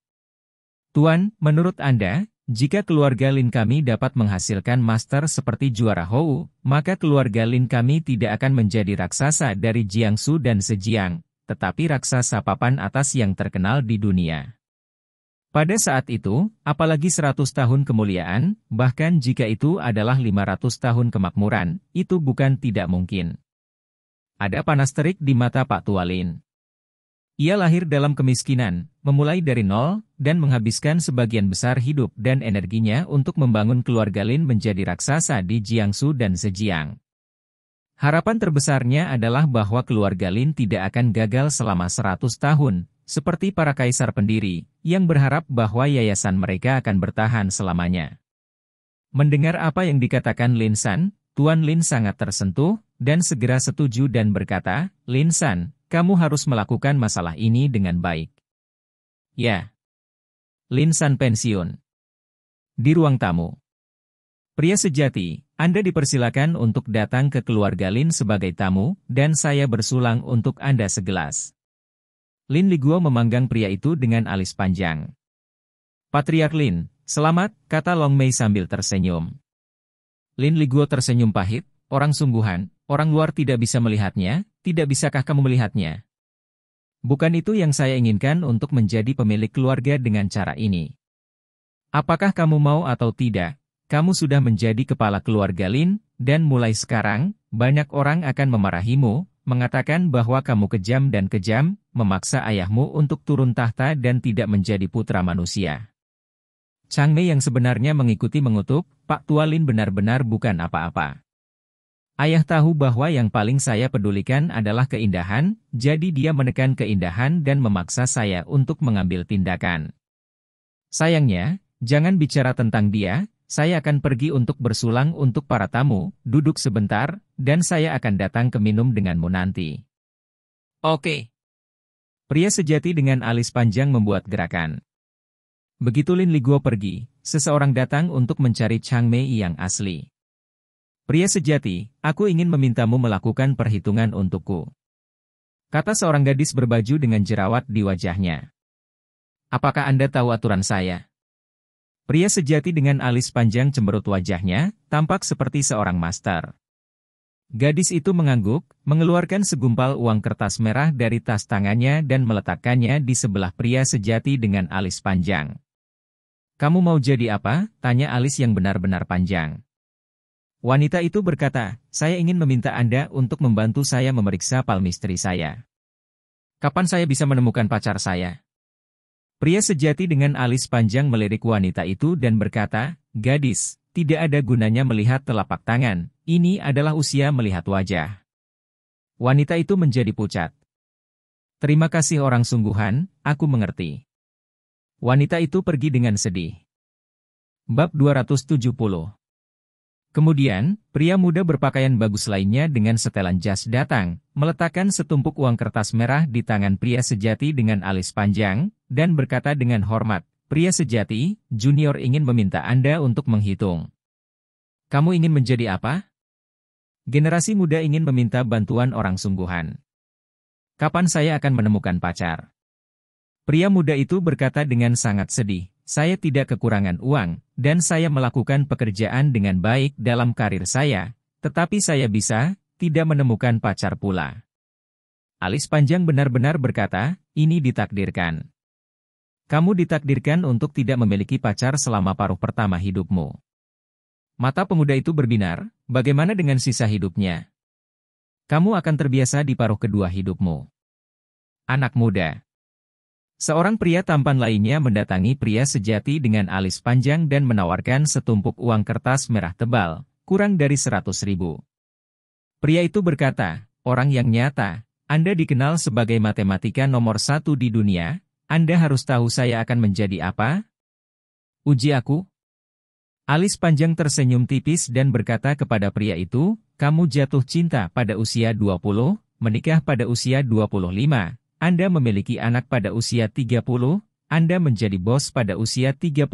Tuan, menurut Anda, jika keluarga Lin kami dapat menghasilkan master seperti juara Hou, maka keluarga Lin kami tidak akan menjadi raksasa dari Jiangsu dan Sejiang, tetapi raksasa papan atas yang terkenal di dunia. Pada saat itu, apalagi 100 tahun kemuliaan, bahkan jika itu adalah 500 tahun kemakmuran, itu bukan tidak mungkin. Ada panas terik di mata Pak Tualin. Ia lahir dalam kemiskinan, memulai dari nol, dan menghabiskan sebagian besar hidup dan energinya untuk membangun keluarga Lin menjadi raksasa di Jiangsu dan Sejiang. Harapan terbesarnya adalah bahwa keluarga Lin tidak akan gagal selama 100 tahun, seperti para kaisar pendiri, yang berharap bahwa yayasan mereka akan bertahan selamanya. Mendengar apa yang dikatakan Lin San, Tuan Lin sangat tersentuh, dan segera setuju dan berkata, Lin San, kamu harus melakukan masalah ini dengan baik. Ya. Lin San pensiun. Di ruang tamu. Pria sejati, Anda dipersilakan untuk datang ke keluarga Lin sebagai tamu, dan saya bersulang untuk Anda segelas. Lin Liguo memanggang pria itu dengan alis panjang. Patriark Lin, selamat, kata Long Mei sambil tersenyum. Lin Liguo tersenyum pahit, orang sungguhan, orang luar tidak bisa melihatnya, tidak bisakah kamu melihatnya? Bukan itu yang saya inginkan untuk menjadi pemilik keluarga dengan cara ini. Apakah kamu mau atau tidak, kamu sudah menjadi kepala keluarga Lin, dan mulai sekarang, banyak orang akan memarahimu, mengatakan bahwa kamu kejam dan kejam, memaksa ayahmu untuk turun tahta dan tidak menjadi putra manusia. Chang Mei yang sebenarnya mengikuti mengutuk, Pak Tualin benar-benar bukan apa-apa. Ayah tahu bahwa yang paling saya pedulikan adalah keindahan, jadi dia menekan keindahan dan memaksa saya untuk mengambil tindakan. Sayangnya, jangan bicara tentang dia, saya akan pergi untuk bersulang untuk para tamu, duduk sebentar, dan saya akan datang ke minum denganmu nanti. Oke. Pria sejati dengan alis panjang membuat gerakan. Begitu Lin Liguo pergi, seseorang datang untuk mencari Chang Mei yang asli. Pria sejati, aku ingin memintamu melakukan perhitungan untukku. Kata seorang gadis berbaju dengan jerawat di wajahnya. Apakah Anda tahu aturan saya? Pria sejati dengan alis panjang cemberut wajahnya, tampak seperti seorang master. Gadis itu mengangguk, mengeluarkan segumpal uang kertas merah dari tas tangannya dan meletakkannya di sebelah pria sejati dengan alis panjang. Kamu mau jadi apa? Tanya alis yang benar-benar panjang. Wanita itu berkata, saya ingin meminta Anda untuk membantu saya memeriksa palmistri saya. Kapan saya bisa menemukan pacar saya? Pria sejati dengan alis panjang melirik wanita itu dan berkata, Gadis, tidak ada gunanya melihat telapak tangan, ini adalah usia melihat wajah. Wanita itu menjadi pucat. Terima kasih orang sungguhan, aku mengerti. Wanita itu pergi dengan sedih. Bab 270 Kemudian, pria muda berpakaian bagus lainnya dengan setelan jas datang, meletakkan setumpuk uang kertas merah di tangan pria sejati dengan alis panjang, dan berkata dengan hormat, Pria sejati, junior ingin meminta Anda untuk menghitung. Kamu ingin menjadi apa? Generasi muda ingin meminta bantuan orang sungguhan. Kapan saya akan menemukan pacar? Pria muda itu berkata dengan sangat sedih, saya tidak kekurangan uang, dan saya melakukan pekerjaan dengan baik dalam karir saya, tetapi saya bisa, tidak menemukan pacar pula. Alis panjang benar-benar berkata, ini ditakdirkan. Kamu ditakdirkan untuk tidak memiliki pacar selama paruh pertama hidupmu. Mata pemuda itu berbinar, bagaimana dengan sisa hidupnya? Kamu akan terbiasa di paruh kedua hidupmu. Anak muda. Seorang pria tampan lainnya mendatangi pria sejati dengan alis panjang dan menawarkan setumpuk uang kertas merah tebal, kurang dari 100 ribu. Pria itu berkata, orang yang nyata, Anda dikenal sebagai matematika nomor satu di dunia, Anda harus tahu saya akan menjadi apa? Uji aku. Alis panjang tersenyum tipis dan berkata kepada pria itu, kamu jatuh cinta pada usia 20, menikah pada usia 25, anda memiliki anak pada usia 30, Anda menjadi bos pada usia 35,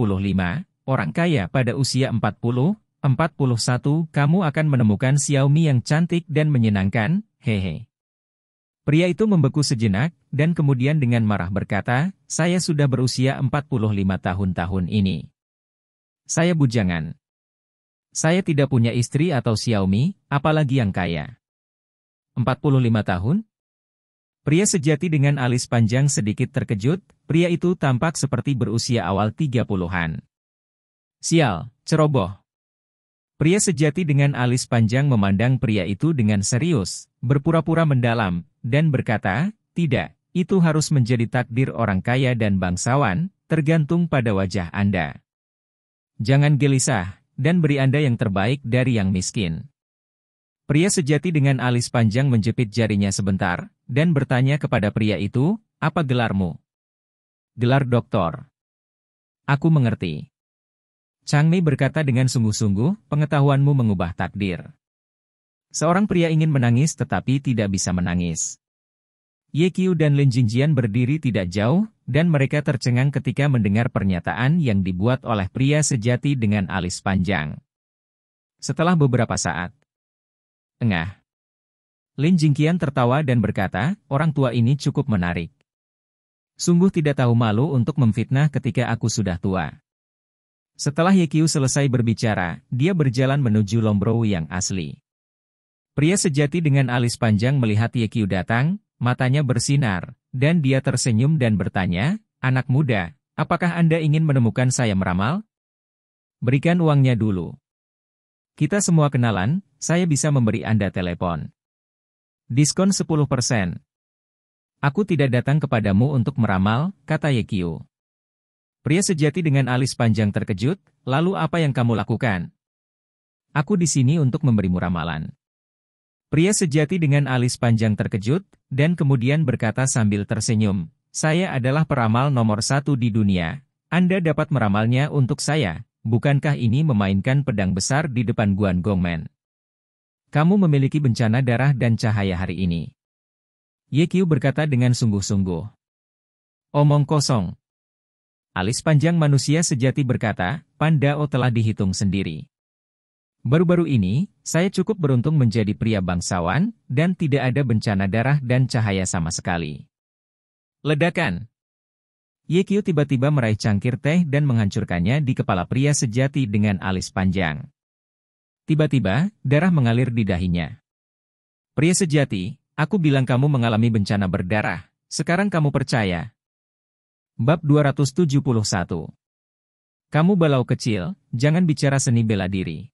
orang kaya pada usia 40, 41, kamu akan menemukan Xiaomi yang cantik dan menyenangkan, hehe. Pria itu membeku sejenak, dan kemudian dengan marah berkata, saya sudah berusia 45 tahun tahun ini. Saya bujangan. Saya tidak punya istri atau Xiaomi, apalagi yang kaya. 45 tahun? Pria sejati dengan alis panjang sedikit terkejut, pria itu tampak seperti berusia awal 30-an. Sial, ceroboh. Pria sejati dengan alis panjang memandang pria itu dengan serius, berpura-pura mendalam, dan berkata, tidak, itu harus menjadi takdir orang kaya dan bangsawan, tergantung pada wajah Anda. Jangan gelisah, dan beri Anda yang terbaik dari yang miskin. Pria sejati dengan alis panjang menjepit jarinya sebentar, dan bertanya kepada pria itu, apa gelarmu? Gelar doktor. Aku mengerti. Chang Mei berkata dengan sungguh-sungguh, pengetahuanmu mengubah takdir. Seorang pria ingin menangis tetapi tidak bisa menangis. Ye Qiu dan Lin Jinjian berdiri tidak jauh, dan mereka tercengang ketika mendengar pernyataan yang dibuat oleh pria sejati dengan alis panjang. Setelah beberapa saat, Engah. Lin Jingqian tertawa dan berkata, orang tua ini cukup menarik. Sungguh tidak tahu malu untuk memfitnah ketika aku sudah tua. Setelah Yekyu selesai berbicara, dia berjalan menuju Lombrow yang asli. Pria sejati dengan alis panjang melihat Yekyu datang, matanya bersinar, dan dia tersenyum dan bertanya, anak muda, apakah Anda ingin menemukan saya meramal? Berikan uangnya dulu. Kita semua kenalan, saya bisa memberi Anda telepon. Diskon 10%. Aku tidak datang kepadamu untuk meramal, kata Yekio. Pria sejati dengan alis panjang terkejut, lalu apa yang kamu lakukan? Aku di sini untuk memberimu ramalan. Pria sejati dengan alis panjang terkejut, dan kemudian berkata sambil tersenyum, saya adalah peramal nomor satu di dunia, Anda dapat meramalnya untuk saya, bukankah ini memainkan pedang besar di depan Guan Gongmen? Kamu memiliki bencana darah dan cahaya hari ini. Qiu berkata dengan sungguh-sungguh. Omong kosong. Alis panjang manusia sejati berkata, Pandao telah dihitung sendiri. Baru-baru ini, saya cukup beruntung menjadi pria bangsawan, dan tidak ada bencana darah dan cahaya sama sekali. Ledakan. Yekyu tiba-tiba meraih cangkir teh dan menghancurkannya di kepala pria sejati dengan alis panjang. Tiba-tiba, darah mengalir di dahinya. Pria sejati, aku bilang kamu mengalami bencana berdarah, sekarang kamu percaya. Bab 271 Kamu balau kecil, jangan bicara seni bela diri.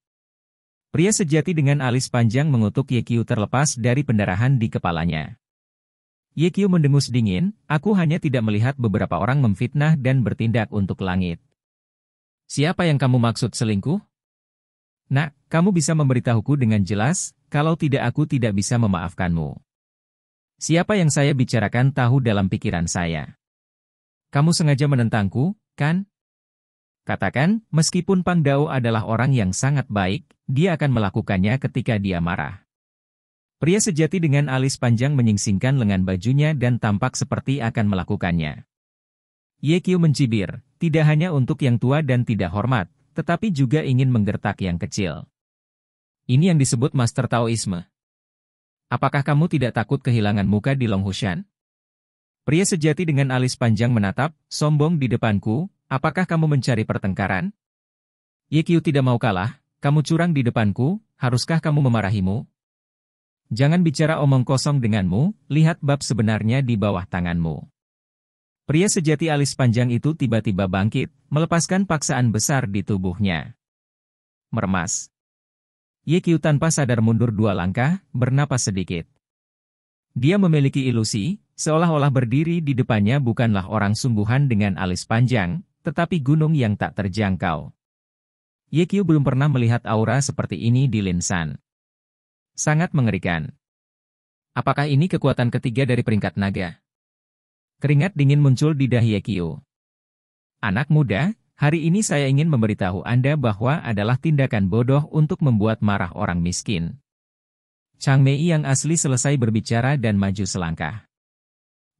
Pria sejati dengan alis panjang mengutuk Yekyu terlepas dari pendarahan di kepalanya. Yekyu mendengus dingin, aku hanya tidak melihat beberapa orang memfitnah dan bertindak untuk langit. Siapa yang kamu maksud selingkuh? Nak, kamu bisa memberitahuku dengan jelas, kalau tidak aku tidak bisa memaafkanmu. Siapa yang saya bicarakan tahu dalam pikiran saya. Kamu sengaja menentangku, kan? Katakan, meskipun Pang Dao adalah orang yang sangat baik, dia akan melakukannya ketika dia marah. Pria sejati dengan alis panjang menyingsingkan lengan bajunya dan tampak seperti akan melakukannya. Ye Qiu mencibir, tidak hanya untuk yang tua dan tidak hormat, tetapi juga ingin menggertak yang kecil. Ini yang disebut master Taoisme. Apakah kamu tidak takut kehilangan muka di Longhushan? Pria sejati dengan alis panjang menatap, sombong di depanku, apakah kamu mencari pertengkaran? Qiu tidak mau kalah, kamu curang di depanku, haruskah kamu memarahimu? Jangan bicara omong kosong denganmu, lihat bab sebenarnya di bawah tanganmu. Pria sejati alis panjang itu tiba-tiba bangkit, melepaskan paksaan besar di tubuhnya. Meremas. Ye Qiu tanpa sadar mundur dua langkah, bernapas sedikit. Dia memiliki ilusi, seolah-olah berdiri di depannya bukanlah orang sungguhan dengan alis panjang, tetapi gunung yang tak terjangkau. Ye Qiu belum pernah melihat aura seperti ini di Linsan. Sangat mengerikan. Apakah ini kekuatan ketiga dari peringkat naga? Keringat dingin muncul di dahi Yekio. Anak muda, hari ini saya ingin memberitahu Anda bahwa adalah tindakan bodoh untuk membuat marah orang miskin. Chang Mei yang asli selesai berbicara dan maju selangkah.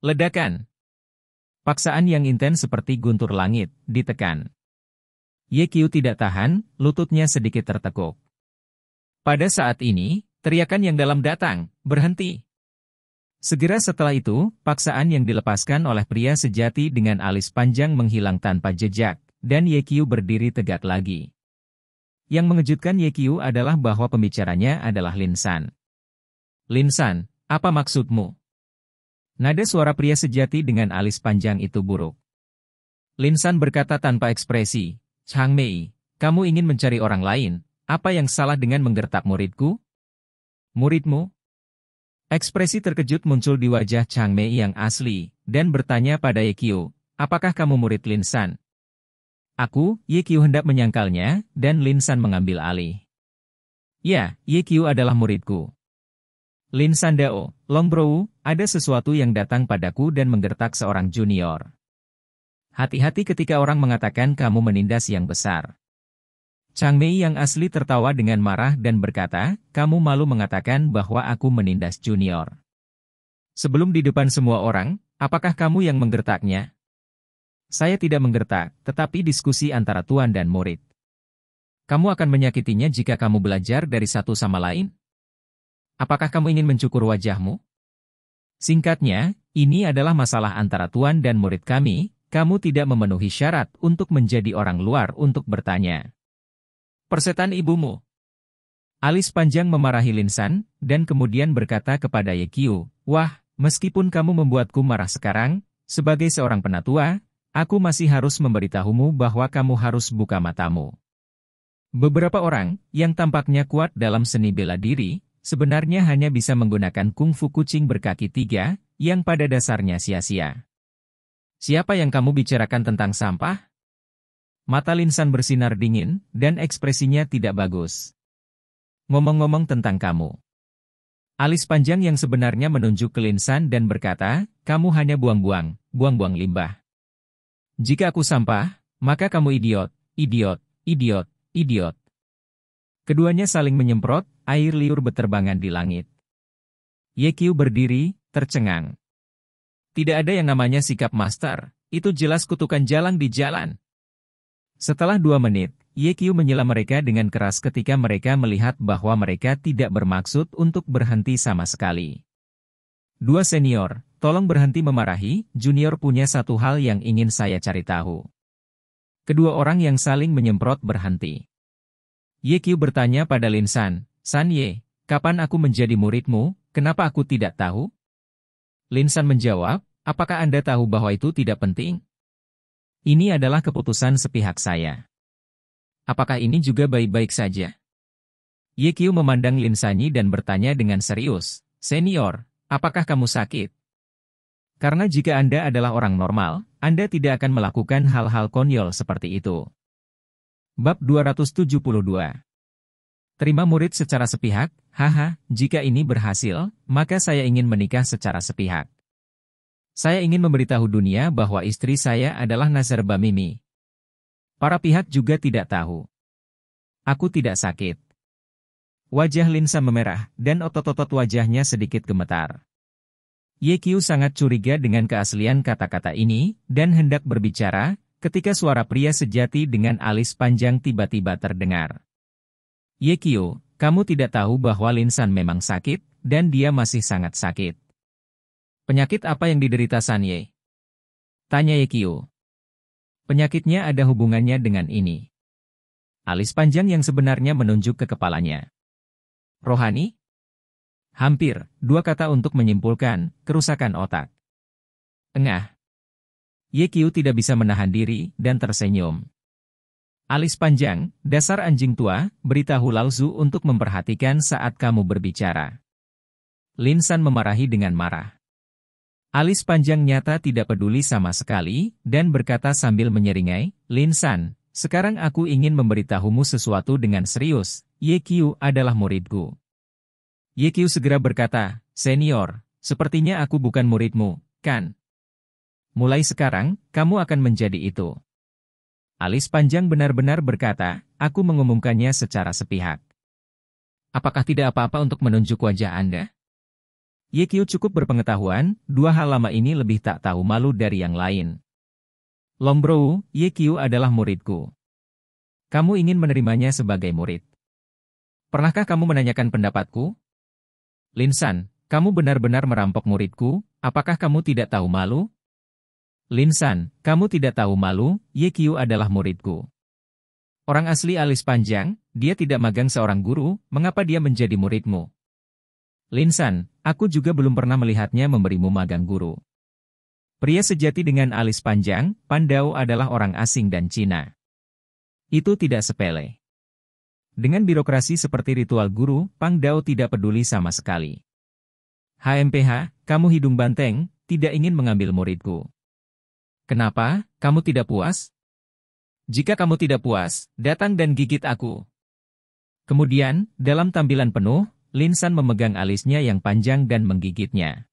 Ledakan. Paksaan yang intens seperti guntur langit, ditekan. Yekio tidak tahan, lututnya sedikit tertekuk. Pada saat ini, teriakan yang dalam datang, berhenti. Segera setelah itu, paksaan yang dilepaskan oleh pria sejati dengan alis panjang menghilang tanpa jejak, dan Yekyu berdiri tegak lagi. Yang mengejutkan Yekyu adalah bahwa pembicaranya adalah Linsan. Linsan, apa maksudmu? Nada suara pria sejati dengan alis panjang itu buruk. Linsan berkata tanpa ekspresi, Chang Mei, kamu ingin mencari orang lain, apa yang salah dengan menggertak muridku? Muridmu, Ekspresi terkejut muncul di wajah Chang Mei yang asli, dan bertanya pada Ye Kyo, apakah kamu murid Lin San? Aku, Kyo hendak menyangkalnya, dan Lin San mengambil alih. Ya, Ye Kyo adalah muridku. Lin San Dao, Bro, ada sesuatu yang datang padaku dan menggertak seorang junior. Hati-hati ketika orang mengatakan kamu menindas yang besar. Chang Mei yang asli tertawa dengan marah dan berkata, kamu malu mengatakan bahwa aku menindas junior. Sebelum di depan semua orang, apakah kamu yang menggertaknya? Saya tidak menggertak, tetapi diskusi antara tuan dan murid. Kamu akan menyakitinya jika kamu belajar dari satu sama lain? Apakah kamu ingin mencukur wajahmu? Singkatnya, ini adalah masalah antara tuan dan murid kami, kamu tidak memenuhi syarat untuk menjadi orang luar untuk bertanya. Persetan ibumu. Alis panjang memarahi Linsan, dan kemudian berkata kepada Yekiu, Wah, meskipun kamu membuatku marah sekarang, sebagai seorang penatua, aku masih harus memberitahumu bahwa kamu harus buka matamu. Beberapa orang, yang tampaknya kuat dalam seni bela diri, sebenarnya hanya bisa menggunakan kungfu kucing berkaki tiga, yang pada dasarnya sia-sia. Siapa yang kamu bicarakan tentang sampah? Mata Linsan bersinar dingin, dan ekspresinya tidak bagus. Ngomong-ngomong tentang kamu. Alis panjang yang sebenarnya menunjuk ke Linsan dan berkata, kamu hanya buang-buang, buang-buang limbah. Jika aku sampah, maka kamu idiot, idiot, idiot, idiot. Keduanya saling menyemprot, air liur beterbangan di langit. Yekyu berdiri, tercengang. Tidak ada yang namanya sikap master, itu jelas kutukan jalan di jalan, setelah dua menit, Qiu menyela mereka dengan keras ketika mereka melihat bahwa mereka tidak bermaksud untuk berhenti sama sekali. Dua senior, tolong berhenti memarahi, junior punya satu hal yang ingin saya cari tahu. Kedua orang yang saling menyemprot berhenti. Ye Qiu bertanya pada Lin San, San Ye, kapan aku menjadi muridmu, kenapa aku tidak tahu? Lin San menjawab, apakah Anda tahu bahwa itu tidak penting? Ini adalah keputusan sepihak saya. Apakah ini juga baik-baik saja? Qiu memandang Lin Sanyi dan bertanya dengan serius, Senior, apakah kamu sakit? Karena jika Anda adalah orang normal, Anda tidak akan melakukan hal-hal konyol seperti itu. Bab 272 Terima murid secara sepihak, haha, jika ini berhasil, maka saya ingin menikah secara sepihak. Saya ingin memberitahu dunia bahwa istri saya adalah Nazarba Mimi. Para pihak juga tidak tahu. Aku tidak sakit. Wajah Linsa memerah, dan otot-otot wajahnya sedikit gemetar. Yekyu sangat curiga dengan keaslian kata-kata ini, dan hendak berbicara, ketika suara pria sejati dengan alis panjang tiba-tiba terdengar. Yekyu, kamu tidak tahu bahwa Linsan memang sakit, dan dia masih sangat sakit. Penyakit apa yang diderita Sanye? Tanya Yekio. Penyakitnya ada hubungannya dengan ini. Alis panjang yang sebenarnya menunjuk ke kepalanya. Rohani? Hampir, dua kata untuk menyimpulkan, kerusakan otak. Engah. Yekio tidak bisa menahan diri dan tersenyum. Alis panjang, dasar anjing tua, beritahu Lauzu untuk memperhatikan saat kamu berbicara. Linsan memarahi dengan marah. Alis panjang nyata tidak peduli sama sekali, dan berkata sambil menyeringai, Linsan, sekarang aku ingin memberitahumu sesuatu dengan serius, Ye Yekyu adalah muridku. Ye Yekyu segera berkata, Senior, sepertinya aku bukan muridmu, kan? Mulai sekarang, kamu akan menjadi itu. Alis panjang benar-benar berkata, aku mengumumkannya secara sepihak. Apakah tidak apa-apa untuk menunjuk wajah Anda? Ye cukup berpengetahuan, dua hal lama ini lebih tak tahu malu dari yang lain. Lombro, Ye adalah muridku. Kamu ingin menerimanya sebagai murid. Pernahkah kamu menanyakan pendapatku? Linsan, kamu benar-benar merampok muridku, apakah kamu tidak tahu malu? Linsan, kamu tidak tahu malu, Ye adalah muridku. Orang asli alis panjang, dia tidak magang seorang guru, mengapa dia menjadi muridmu? Linsan, aku juga belum pernah melihatnya memberimu magang guru. Pria sejati dengan alis panjang, Pandau adalah orang asing dan Cina. Itu tidak sepele. Dengan birokrasi seperti ritual guru, Pangdao tidak peduli sama sekali. HMPH, kamu hidung banteng, tidak ingin mengambil muridku. Kenapa, kamu tidak puas? Jika kamu tidak puas, datang dan gigit aku. Kemudian, dalam tampilan penuh, Linsan memegang alisnya yang panjang dan menggigitnya.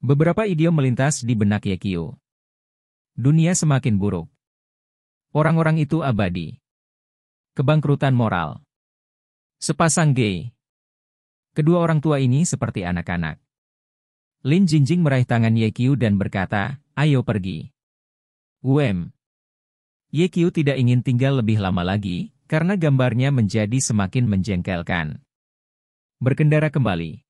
Beberapa idiom melintas di benak Yekio. Dunia semakin buruk. Orang-orang itu abadi. Kebangkrutan moral. Sepasang gay. Kedua orang tua ini seperti anak-anak. Lin Jinjing meraih tangan Yekio dan berkata, ayo pergi. Wem. Yekio tidak ingin tinggal lebih lama lagi, karena gambarnya menjadi semakin menjengkelkan berkendara kembali.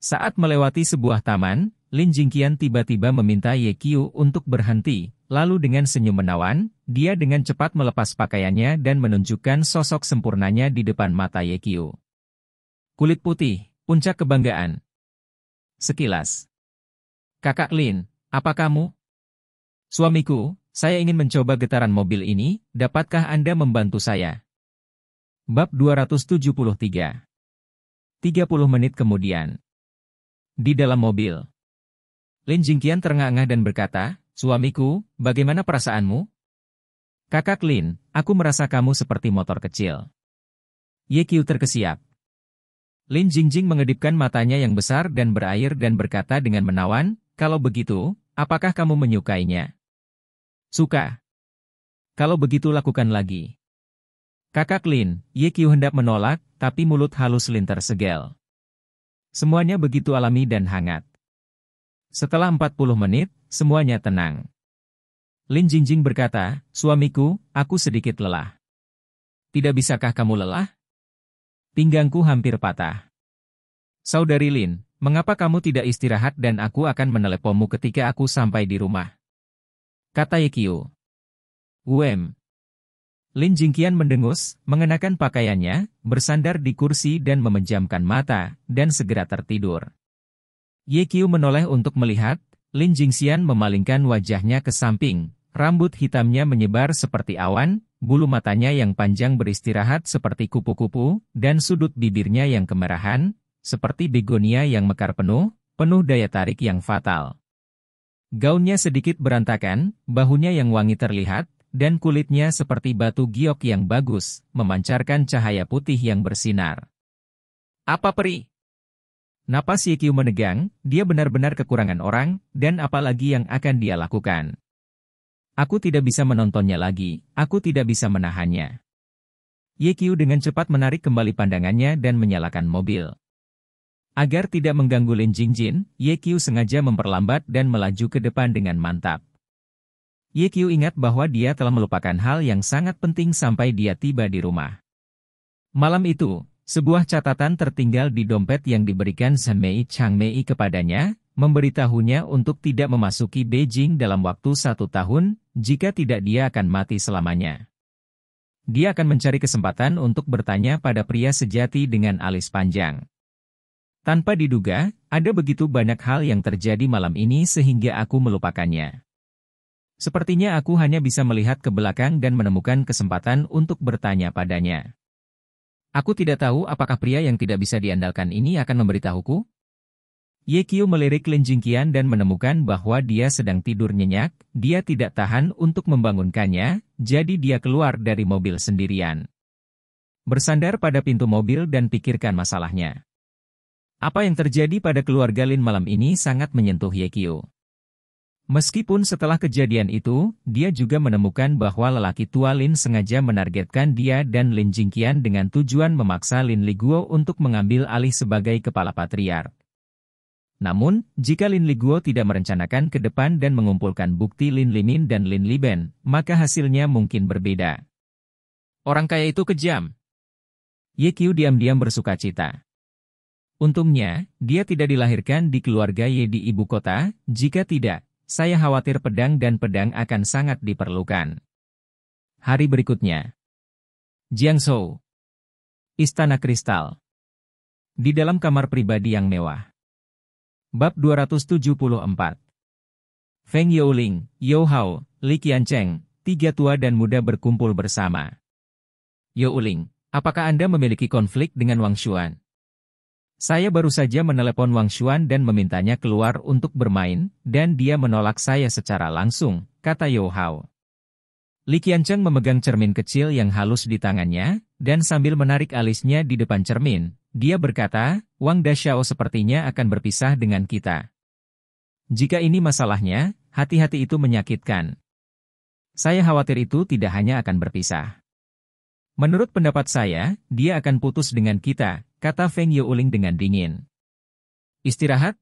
Saat melewati sebuah taman, Lin Jingqian tiba-tiba meminta Ye Qiu untuk berhenti, lalu dengan senyum menawan, dia dengan cepat melepas pakaiannya dan menunjukkan sosok sempurnanya di depan mata Ye Qiu. Kulit putih, puncak kebanggaan. Sekilas. Kakak Lin, apa kamu? Suamiku, saya ingin mencoba getaran mobil ini, dapatkah Anda membantu saya? Bab 273 30 menit kemudian. Di dalam mobil. Lin Jingqian terengah-engah dan berkata, Suamiku, bagaimana perasaanmu? Kakak Lin, aku merasa kamu seperti motor kecil. Ye Qiu terkesiap. Lin Jingjing mengedipkan matanya yang besar dan berair dan berkata dengan menawan, kalau begitu, apakah kamu menyukainya? Suka. Kalau begitu lakukan lagi. Kakak Lin, Ye Qiu hendak menolak, tapi mulut halus linter segel. Semuanya begitu alami dan hangat. Setelah 40 menit, semuanya tenang. Lin Jingjing berkata, suamiku, aku sedikit lelah. Tidak bisakah kamu lelah? Pinggangku hampir patah. Saudari Lin, mengapa kamu tidak istirahat dan aku akan meneleponmu ketika aku sampai di rumah? Kata Yekio. Wem, Lin Jingxian mendengus, mengenakan pakaiannya, bersandar di kursi dan memejamkan mata, dan segera tertidur. Ye Qiu menoleh untuk melihat, Lin Jingxian memalingkan wajahnya ke samping, rambut hitamnya menyebar seperti awan, bulu matanya yang panjang beristirahat seperti kupu-kupu, dan sudut bibirnya yang kemerahan, seperti begonia yang mekar penuh, penuh daya tarik yang fatal. Gaunnya sedikit berantakan, bahunya yang wangi terlihat, dan kulitnya seperti batu giok yang bagus, memancarkan cahaya putih yang bersinar. Apa peri? Napas Yikyu menegang, dia benar-benar kekurangan orang, dan apalagi yang akan dia lakukan. Aku tidak bisa menontonnya lagi, aku tidak bisa menahannya. Yikyu dengan cepat menarik kembali pandangannya dan menyalakan mobil. Agar tidak mengganggu Lin Jingjin, Yekyu sengaja memperlambat dan melaju ke depan dengan mantap. Ye Qiu ingat bahwa dia telah melupakan hal yang sangat penting sampai dia tiba di rumah. Malam itu, sebuah catatan tertinggal di dompet yang diberikan Chang Mei kepadanya, memberitahunya untuk tidak memasuki Beijing dalam waktu satu tahun, jika tidak dia akan mati selamanya. Dia akan mencari kesempatan untuk bertanya pada pria sejati dengan alis panjang. Tanpa diduga, ada begitu banyak hal yang terjadi malam ini sehingga aku melupakannya. Sepertinya aku hanya bisa melihat ke belakang dan menemukan kesempatan untuk bertanya padanya. Aku tidak tahu apakah pria yang tidak bisa diandalkan ini akan memberitahuku? Ye Yekio melirik Lin Jingqian dan menemukan bahwa dia sedang tidur nyenyak, dia tidak tahan untuk membangunkannya, jadi dia keluar dari mobil sendirian. Bersandar pada pintu mobil dan pikirkan masalahnya. Apa yang terjadi pada keluarga Lin malam ini sangat menyentuh Ye Yekio. Meskipun setelah kejadian itu, dia juga menemukan bahwa lelaki tua Lin sengaja menargetkan dia dan Lin Jingqian dengan tujuan memaksa Lin Liguo untuk mengambil alih sebagai kepala patriark. Namun, jika Lin Liguo tidak merencanakan ke depan dan mengumpulkan bukti Lin Limin dan Lin Liben, maka hasilnya mungkin berbeda. Orang kaya itu kejam. Ye Qiu diam-diam bersuka cita. Untungnya, dia tidak dilahirkan di keluarga Ye di ibu kota, jika tidak, saya khawatir pedang dan pedang akan sangat diperlukan. Hari berikutnya. Jiangsu. Istana Kristal. Di dalam kamar pribadi yang mewah. Bab 274. Feng Youling, You Hao, Li Qiancheng, tiga tua dan muda berkumpul bersama. Youling, apakah Anda memiliki konflik dengan Wang Xuan? Saya baru saja menelepon Wang Xuan dan memintanya keluar untuk bermain, dan dia menolak saya secara langsung, kata Yo Hao. Li Qiancheng memegang cermin kecil yang halus di tangannya, dan sambil menarik alisnya di depan cermin, dia berkata, Wang Dashao sepertinya akan berpisah dengan kita. Jika ini masalahnya, hati-hati itu menyakitkan. Saya khawatir itu tidak hanya akan berpisah Menurut pendapat saya, dia akan putus dengan kita, kata Feng Youling dengan dingin. Istirahat?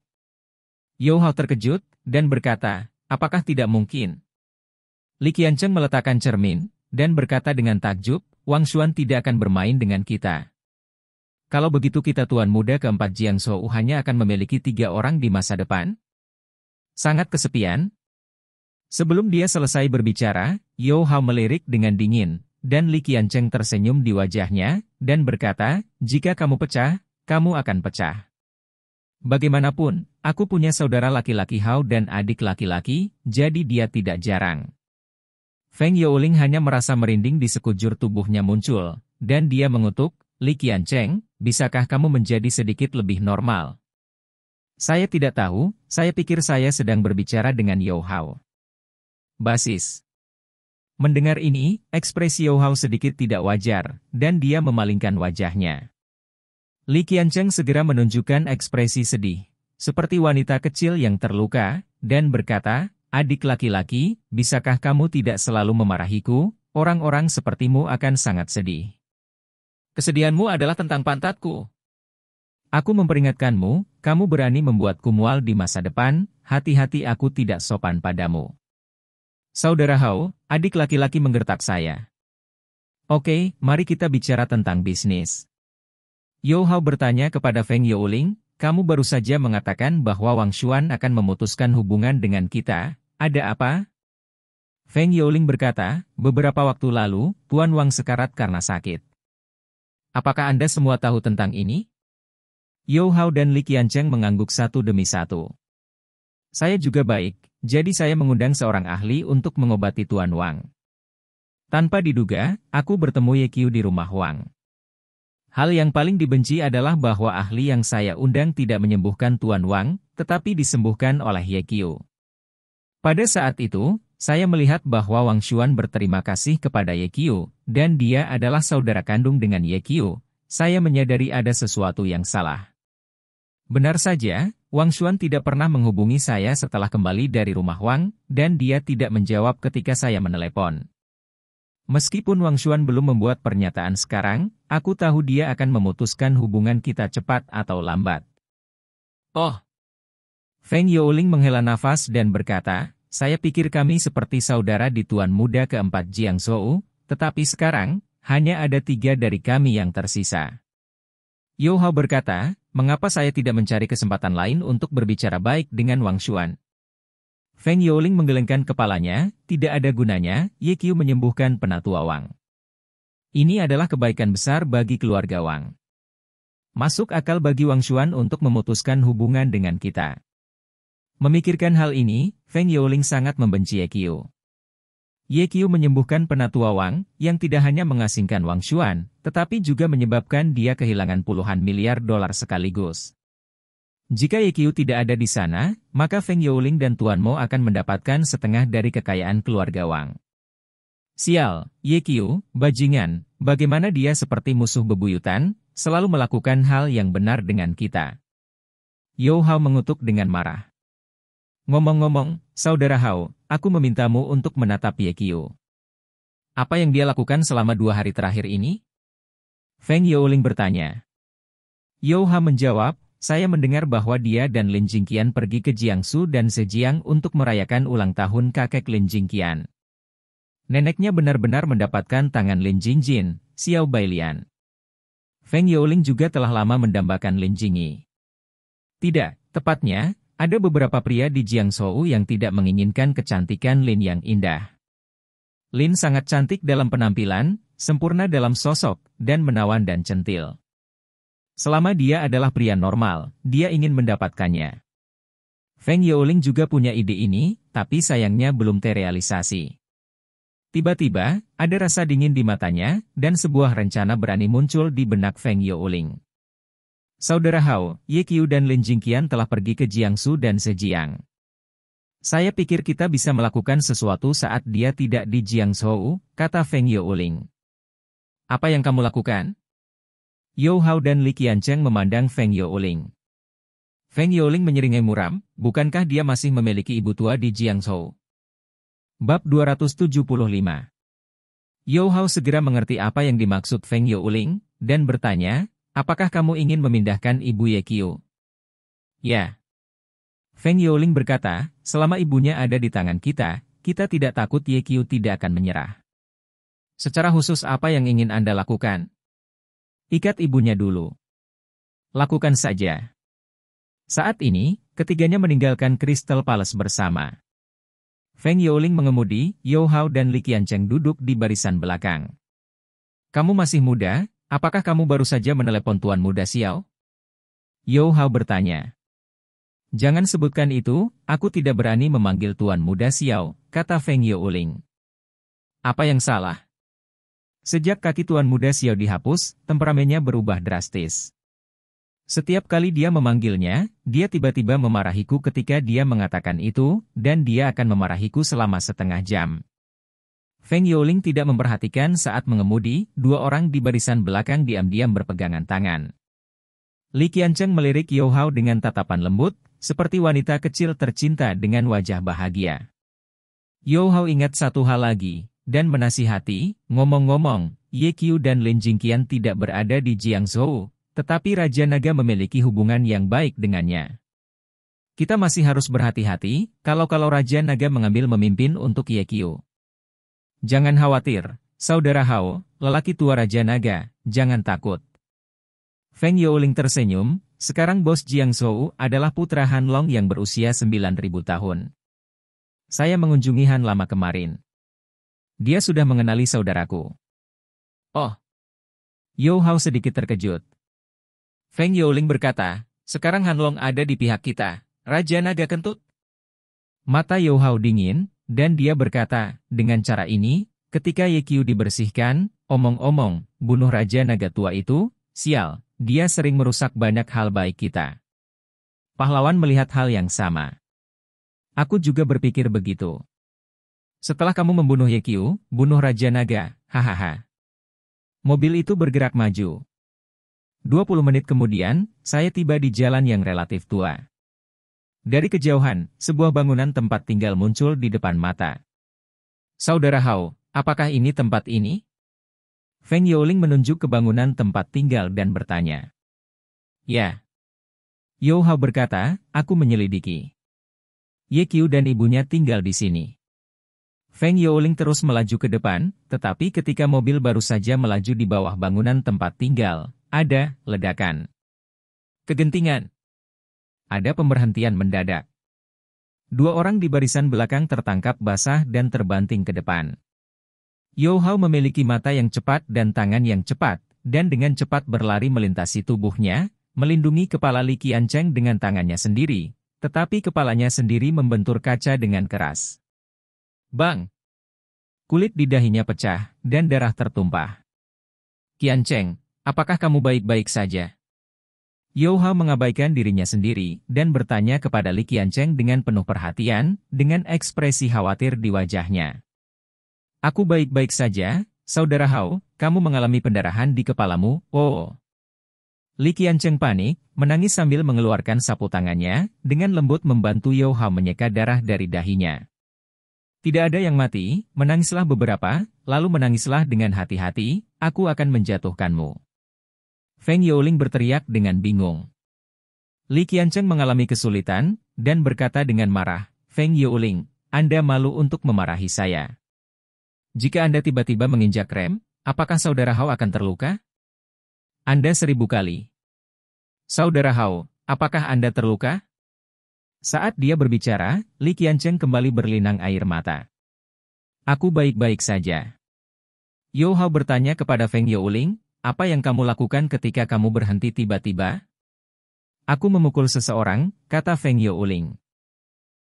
Yao Hao terkejut, dan berkata, apakah tidak mungkin? Li Qiancheng meletakkan cermin, dan berkata dengan takjub, Wang Xuan tidak akan bermain dengan kita. Kalau begitu kita tuan muda keempat Jiang Shou hanya akan memiliki tiga orang di masa depan? Sangat kesepian? Sebelum dia selesai berbicara, Yo Hao melirik dengan dingin, dan Li Qiancheng tersenyum di wajahnya, dan berkata, jika kamu pecah, kamu akan pecah. Bagaimanapun, aku punya saudara laki-laki Hao dan adik laki-laki, jadi dia tidak jarang. Feng Youling hanya merasa merinding di sekujur tubuhnya muncul, dan dia mengutuk, Li Qiancheng, bisakah kamu menjadi sedikit lebih normal? Saya tidak tahu, saya pikir saya sedang berbicara dengan Yao Hao. Basis Mendengar ini, ekspresi Hao sedikit tidak wajar, dan dia memalingkan wajahnya. Li Qiancheng segera menunjukkan ekspresi sedih, seperti wanita kecil yang terluka, dan berkata, Adik laki-laki, bisakah kamu tidak selalu memarahiku? Orang-orang sepertimu akan sangat sedih. Kesedihanmu adalah tentang pantatku. Aku memperingatkanmu, kamu berani membuatku mual di masa depan, hati-hati aku tidak sopan padamu. Saudara Hao, adik laki-laki menggertak saya. Oke, mari kita bicara tentang bisnis. Yo Hao bertanya kepada Feng Youling, kamu baru saja mengatakan bahwa Wang Xuan akan memutuskan hubungan dengan kita, ada apa? Feng Youling berkata, beberapa waktu lalu, Tuan Wang sekarat karena sakit. Apakah Anda semua tahu tentang ini? Yo Hao dan Li Qiancheng mengangguk satu demi satu. Saya juga baik, jadi saya mengundang seorang ahli untuk mengobati Tuan Wang. Tanpa diduga, aku bertemu Ye Kiu di rumah Wang. Hal yang paling dibenci adalah bahwa ahli yang saya undang tidak menyembuhkan Tuan Wang, tetapi disembuhkan oleh Ye Kiu. Pada saat itu, saya melihat bahwa Wang Xuan berterima kasih kepada Ye Kiu, dan dia adalah saudara kandung dengan Ye Kiu. Saya menyadari ada sesuatu yang salah. Benar saja, Wang Xuan tidak pernah menghubungi saya setelah kembali dari rumah Wang, dan dia tidak menjawab ketika saya menelepon. Meskipun Wang Xuan belum membuat pernyataan sekarang, aku tahu dia akan memutuskan hubungan kita cepat atau lambat. Oh! Feng Youling menghela nafas dan berkata, saya pikir kami seperti saudara di Tuan Muda keempat Jiang Zhou, tetapi sekarang, hanya ada tiga dari kami yang tersisa. Yohao berkata, Mengapa saya tidak mencari kesempatan lain untuk berbicara baik dengan Wang Xuan? Feng Yoling menggelengkan kepalanya, tidak ada gunanya, Ye Qiu menyembuhkan penatua Wang. Ini adalah kebaikan besar bagi keluarga Wang. Masuk akal bagi Wang Xuan untuk memutuskan hubungan dengan kita. Memikirkan hal ini, Feng Yoling sangat membenci Ye Qiu. Ye Qiu menyembuhkan penatua Wang, yang tidak hanya mengasingkan Wang Xuan, tetapi juga menyebabkan dia kehilangan puluhan miliar dolar sekaligus. Jika Ye Qiu tidak ada di sana, maka Feng Youling dan Tuan Mo akan mendapatkan setengah dari kekayaan keluarga Wang. Sial, Ye Qiu, bajingan, bagaimana dia seperti musuh bebuyutan, selalu melakukan hal yang benar dengan kita. Yo Hao mengutuk dengan marah. Ngomong-ngomong, Saudara Hao, aku memintamu untuk menatap Yekio. Apa yang dia lakukan selama dua hari terakhir ini? Feng Youling bertanya. Youha menjawab, saya mendengar bahwa dia dan Lin Jingqian pergi ke Jiangsu dan Zhejiang untuk merayakan ulang tahun kakek Lin Jingqian. Neneknya benar-benar mendapatkan tangan Lin Jingjin, Xiao Bailian. Feng Youling juga telah lama mendambakan Lin Jingyi. Tidak, tepatnya, ada beberapa pria di Jiangsu yang tidak menginginkan kecantikan Lin yang indah. Lin sangat cantik dalam penampilan, sempurna dalam sosok, dan menawan dan centil. Selama dia adalah pria normal, dia ingin mendapatkannya. Feng Youling juga punya ide ini, tapi sayangnya belum terrealisasi. Tiba-tiba, ada rasa dingin di matanya, dan sebuah rencana berani muncul di benak Feng Youling. Saudara Hao, Ye Qiu dan Lin Jingqian telah pergi ke Jiangsu dan Sejiang. Saya pikir kita bisa melakukan sesuatu saat dia tidak di Jiangsu, kata Feng Youling. Apa yang kamu lakukan? Yao Hao dan Li Qiancheng memandang Feng Youling. Feng Youling menyeringai muram, bukankah dia masih memiliki ibu tua di Jiangsu? Bab 275 Yao Hao segera mengerti apa yang dimaksud Feng Youling, dan bertanya, Apakah kamu ingin memindahkan ibu Ye Yekio? Ya. Feng Yoling berkata, selama ibunya ada di tangan kita, kita tidak takut Ye Yekio tidak akan menyerah. Secara khusus apa yang ingin Anda lakukan? Ikat ibunya dulu. Lakukan saja. Saat ini, ketiganya meninggalkan Crystal Palace bersama. Feng Youling mengemudi, Yao Hao dan Li Qiancheng duduk di barisan belakang. Kamu masih muda, Apakah kamu baru saja menelepon Tuan Muda Xiao? Yo Hao bertanya. Jangan sebutkan itu, aku tidak berani memanggil Tuan Muda Xiao, kata Feng Youling. Apa yang salah? Sejak kaki Tuan Muda Xiao dihapus, temperamennya berubah drastis. Setiap kali dia memanggilnya, dia tiba-tiba memarahiku ketika dia mengatakan itu, dan dia akan memarahiku selama setengah jam. Feng Yoling tidak memperhatikan saat mengemudi, dua orang di barisan belakang diam-diam berpegangan tangan. Li Qiancheng melirik Yao Hao dengan tatapan lembut, seperti wanita kecil tercinta dengan wajah bahagia. Yao Hao ingat satu hal lagi, dan menasihati, ngomong-ngomong, Ye Qiu dan Lin Jingqian tidak berada di Jiangzhou, tetapi Raja Naga memiliki hubungan yang baik dengannya. Kita masih harus berhati-hati, kalau-kalau Raja Naga mengambil memimpin untuk Ye Qiu. Jangan khawatir, saudara Hao, lelaki tua Raja Naga, jangan takut. Feng Youling tersenyum, sekarang bos Jiang Zhou adalah putra Han Long yang berusia 9000 tahun. Saya mengunjungi Han lama kemarin. Dia sudah mengenali saudaraku. Oh. Yo Hao sedikit terkejut. Feng Youling berkata, sekarang Han Long ada di pihak kita, Raja Naga kentut. Mata Yo Hao dingin, dan dia berkata, dengan cara ini, ketika Yekyu dibersihkan, omong-omong, bunuh Raja Naga Tua itu, sial, dia sering merusak banyak hal baik kita. Pahlawan melihat hal yang sama. Aku juga berpikir begitu. Setelah kamu membunuh Yekyu, bunuh Raja Naga, hahaha. Mobil itu bergerak maju. 20 menit kemudian, saya tiba di jalan yang relatif tua. Dari kejauhan, sebuah bangunan tempat tinggal muncul di depan mata. Saudara Hao, apakah ini tempat ini? Feng Youling menunjuk ke bangunan tempat tinggal dan bertanya. Ya. Yao Hao berkata, aku menyelidiki. Ye Qiu dan ibunya tinggal di sini. Feng Youling terus melaju ke depan, tetapi ketika mobil baru saja melaju di bawah bangunan tempat tinggal, ada ledakan. Kegentingan ada pemberhentian mendadak. Dua orang di barisan belakang tertangkap basah dan terbanting ke depan. Yo Hao memiliki mata yang cepat dan tangan yang cepat, dan dengan cepat berlari melintasi tubuhnya, melindungi kepala Li Qiancheng dengan tangannya sendiri, tetapi kepalanya sendiri membentur kaca dengan keras. Bang! Kulit di dahinya pecah, dan darah tertumpah. Qiancheng, apakah kamu baik-baik saja? Yoha mengabaikan dirinya sendiri dan bertanya kepada Li Qiancheng dengan penuh perhatian, dengan ekspresi khawatir di wajahnya. Aku baik-baik saja, Saudara Hao, kamu mengalami pendarahan di kepalamu, oh. Li Qiancheng panik, menangis sambil mengeluarkan sapu tangannya, dengan lembut membantu Yoha menyeka darah dari dahinya. Tidak ada yang mati, menangislah beberapa, lalu menangislah dengan hati-hati, aku akan menjatuhkanmu. Feng Youling berteriak dengan bingung. Li Qiancheng mengalami kesulitan, dan berkata dengan marah, Feng Youling, Anda malu untuk memarahi saya. Jika Anda tiba-tiba menginjak rem, apakah saudara Hao akan terluka? Anda seribu kali. Saudara Hao, apakah Anda terluka? Saat dia berbicara, Li Qiancheng kembali berlinang air mata. Aku baik-baik saja. Yo Hao bertanya kepada Feng Youling, apa yang kamu lakukan ketika kamu berhenti tiba-tiba? Aku memukul seseorang, kata Feng Yuling.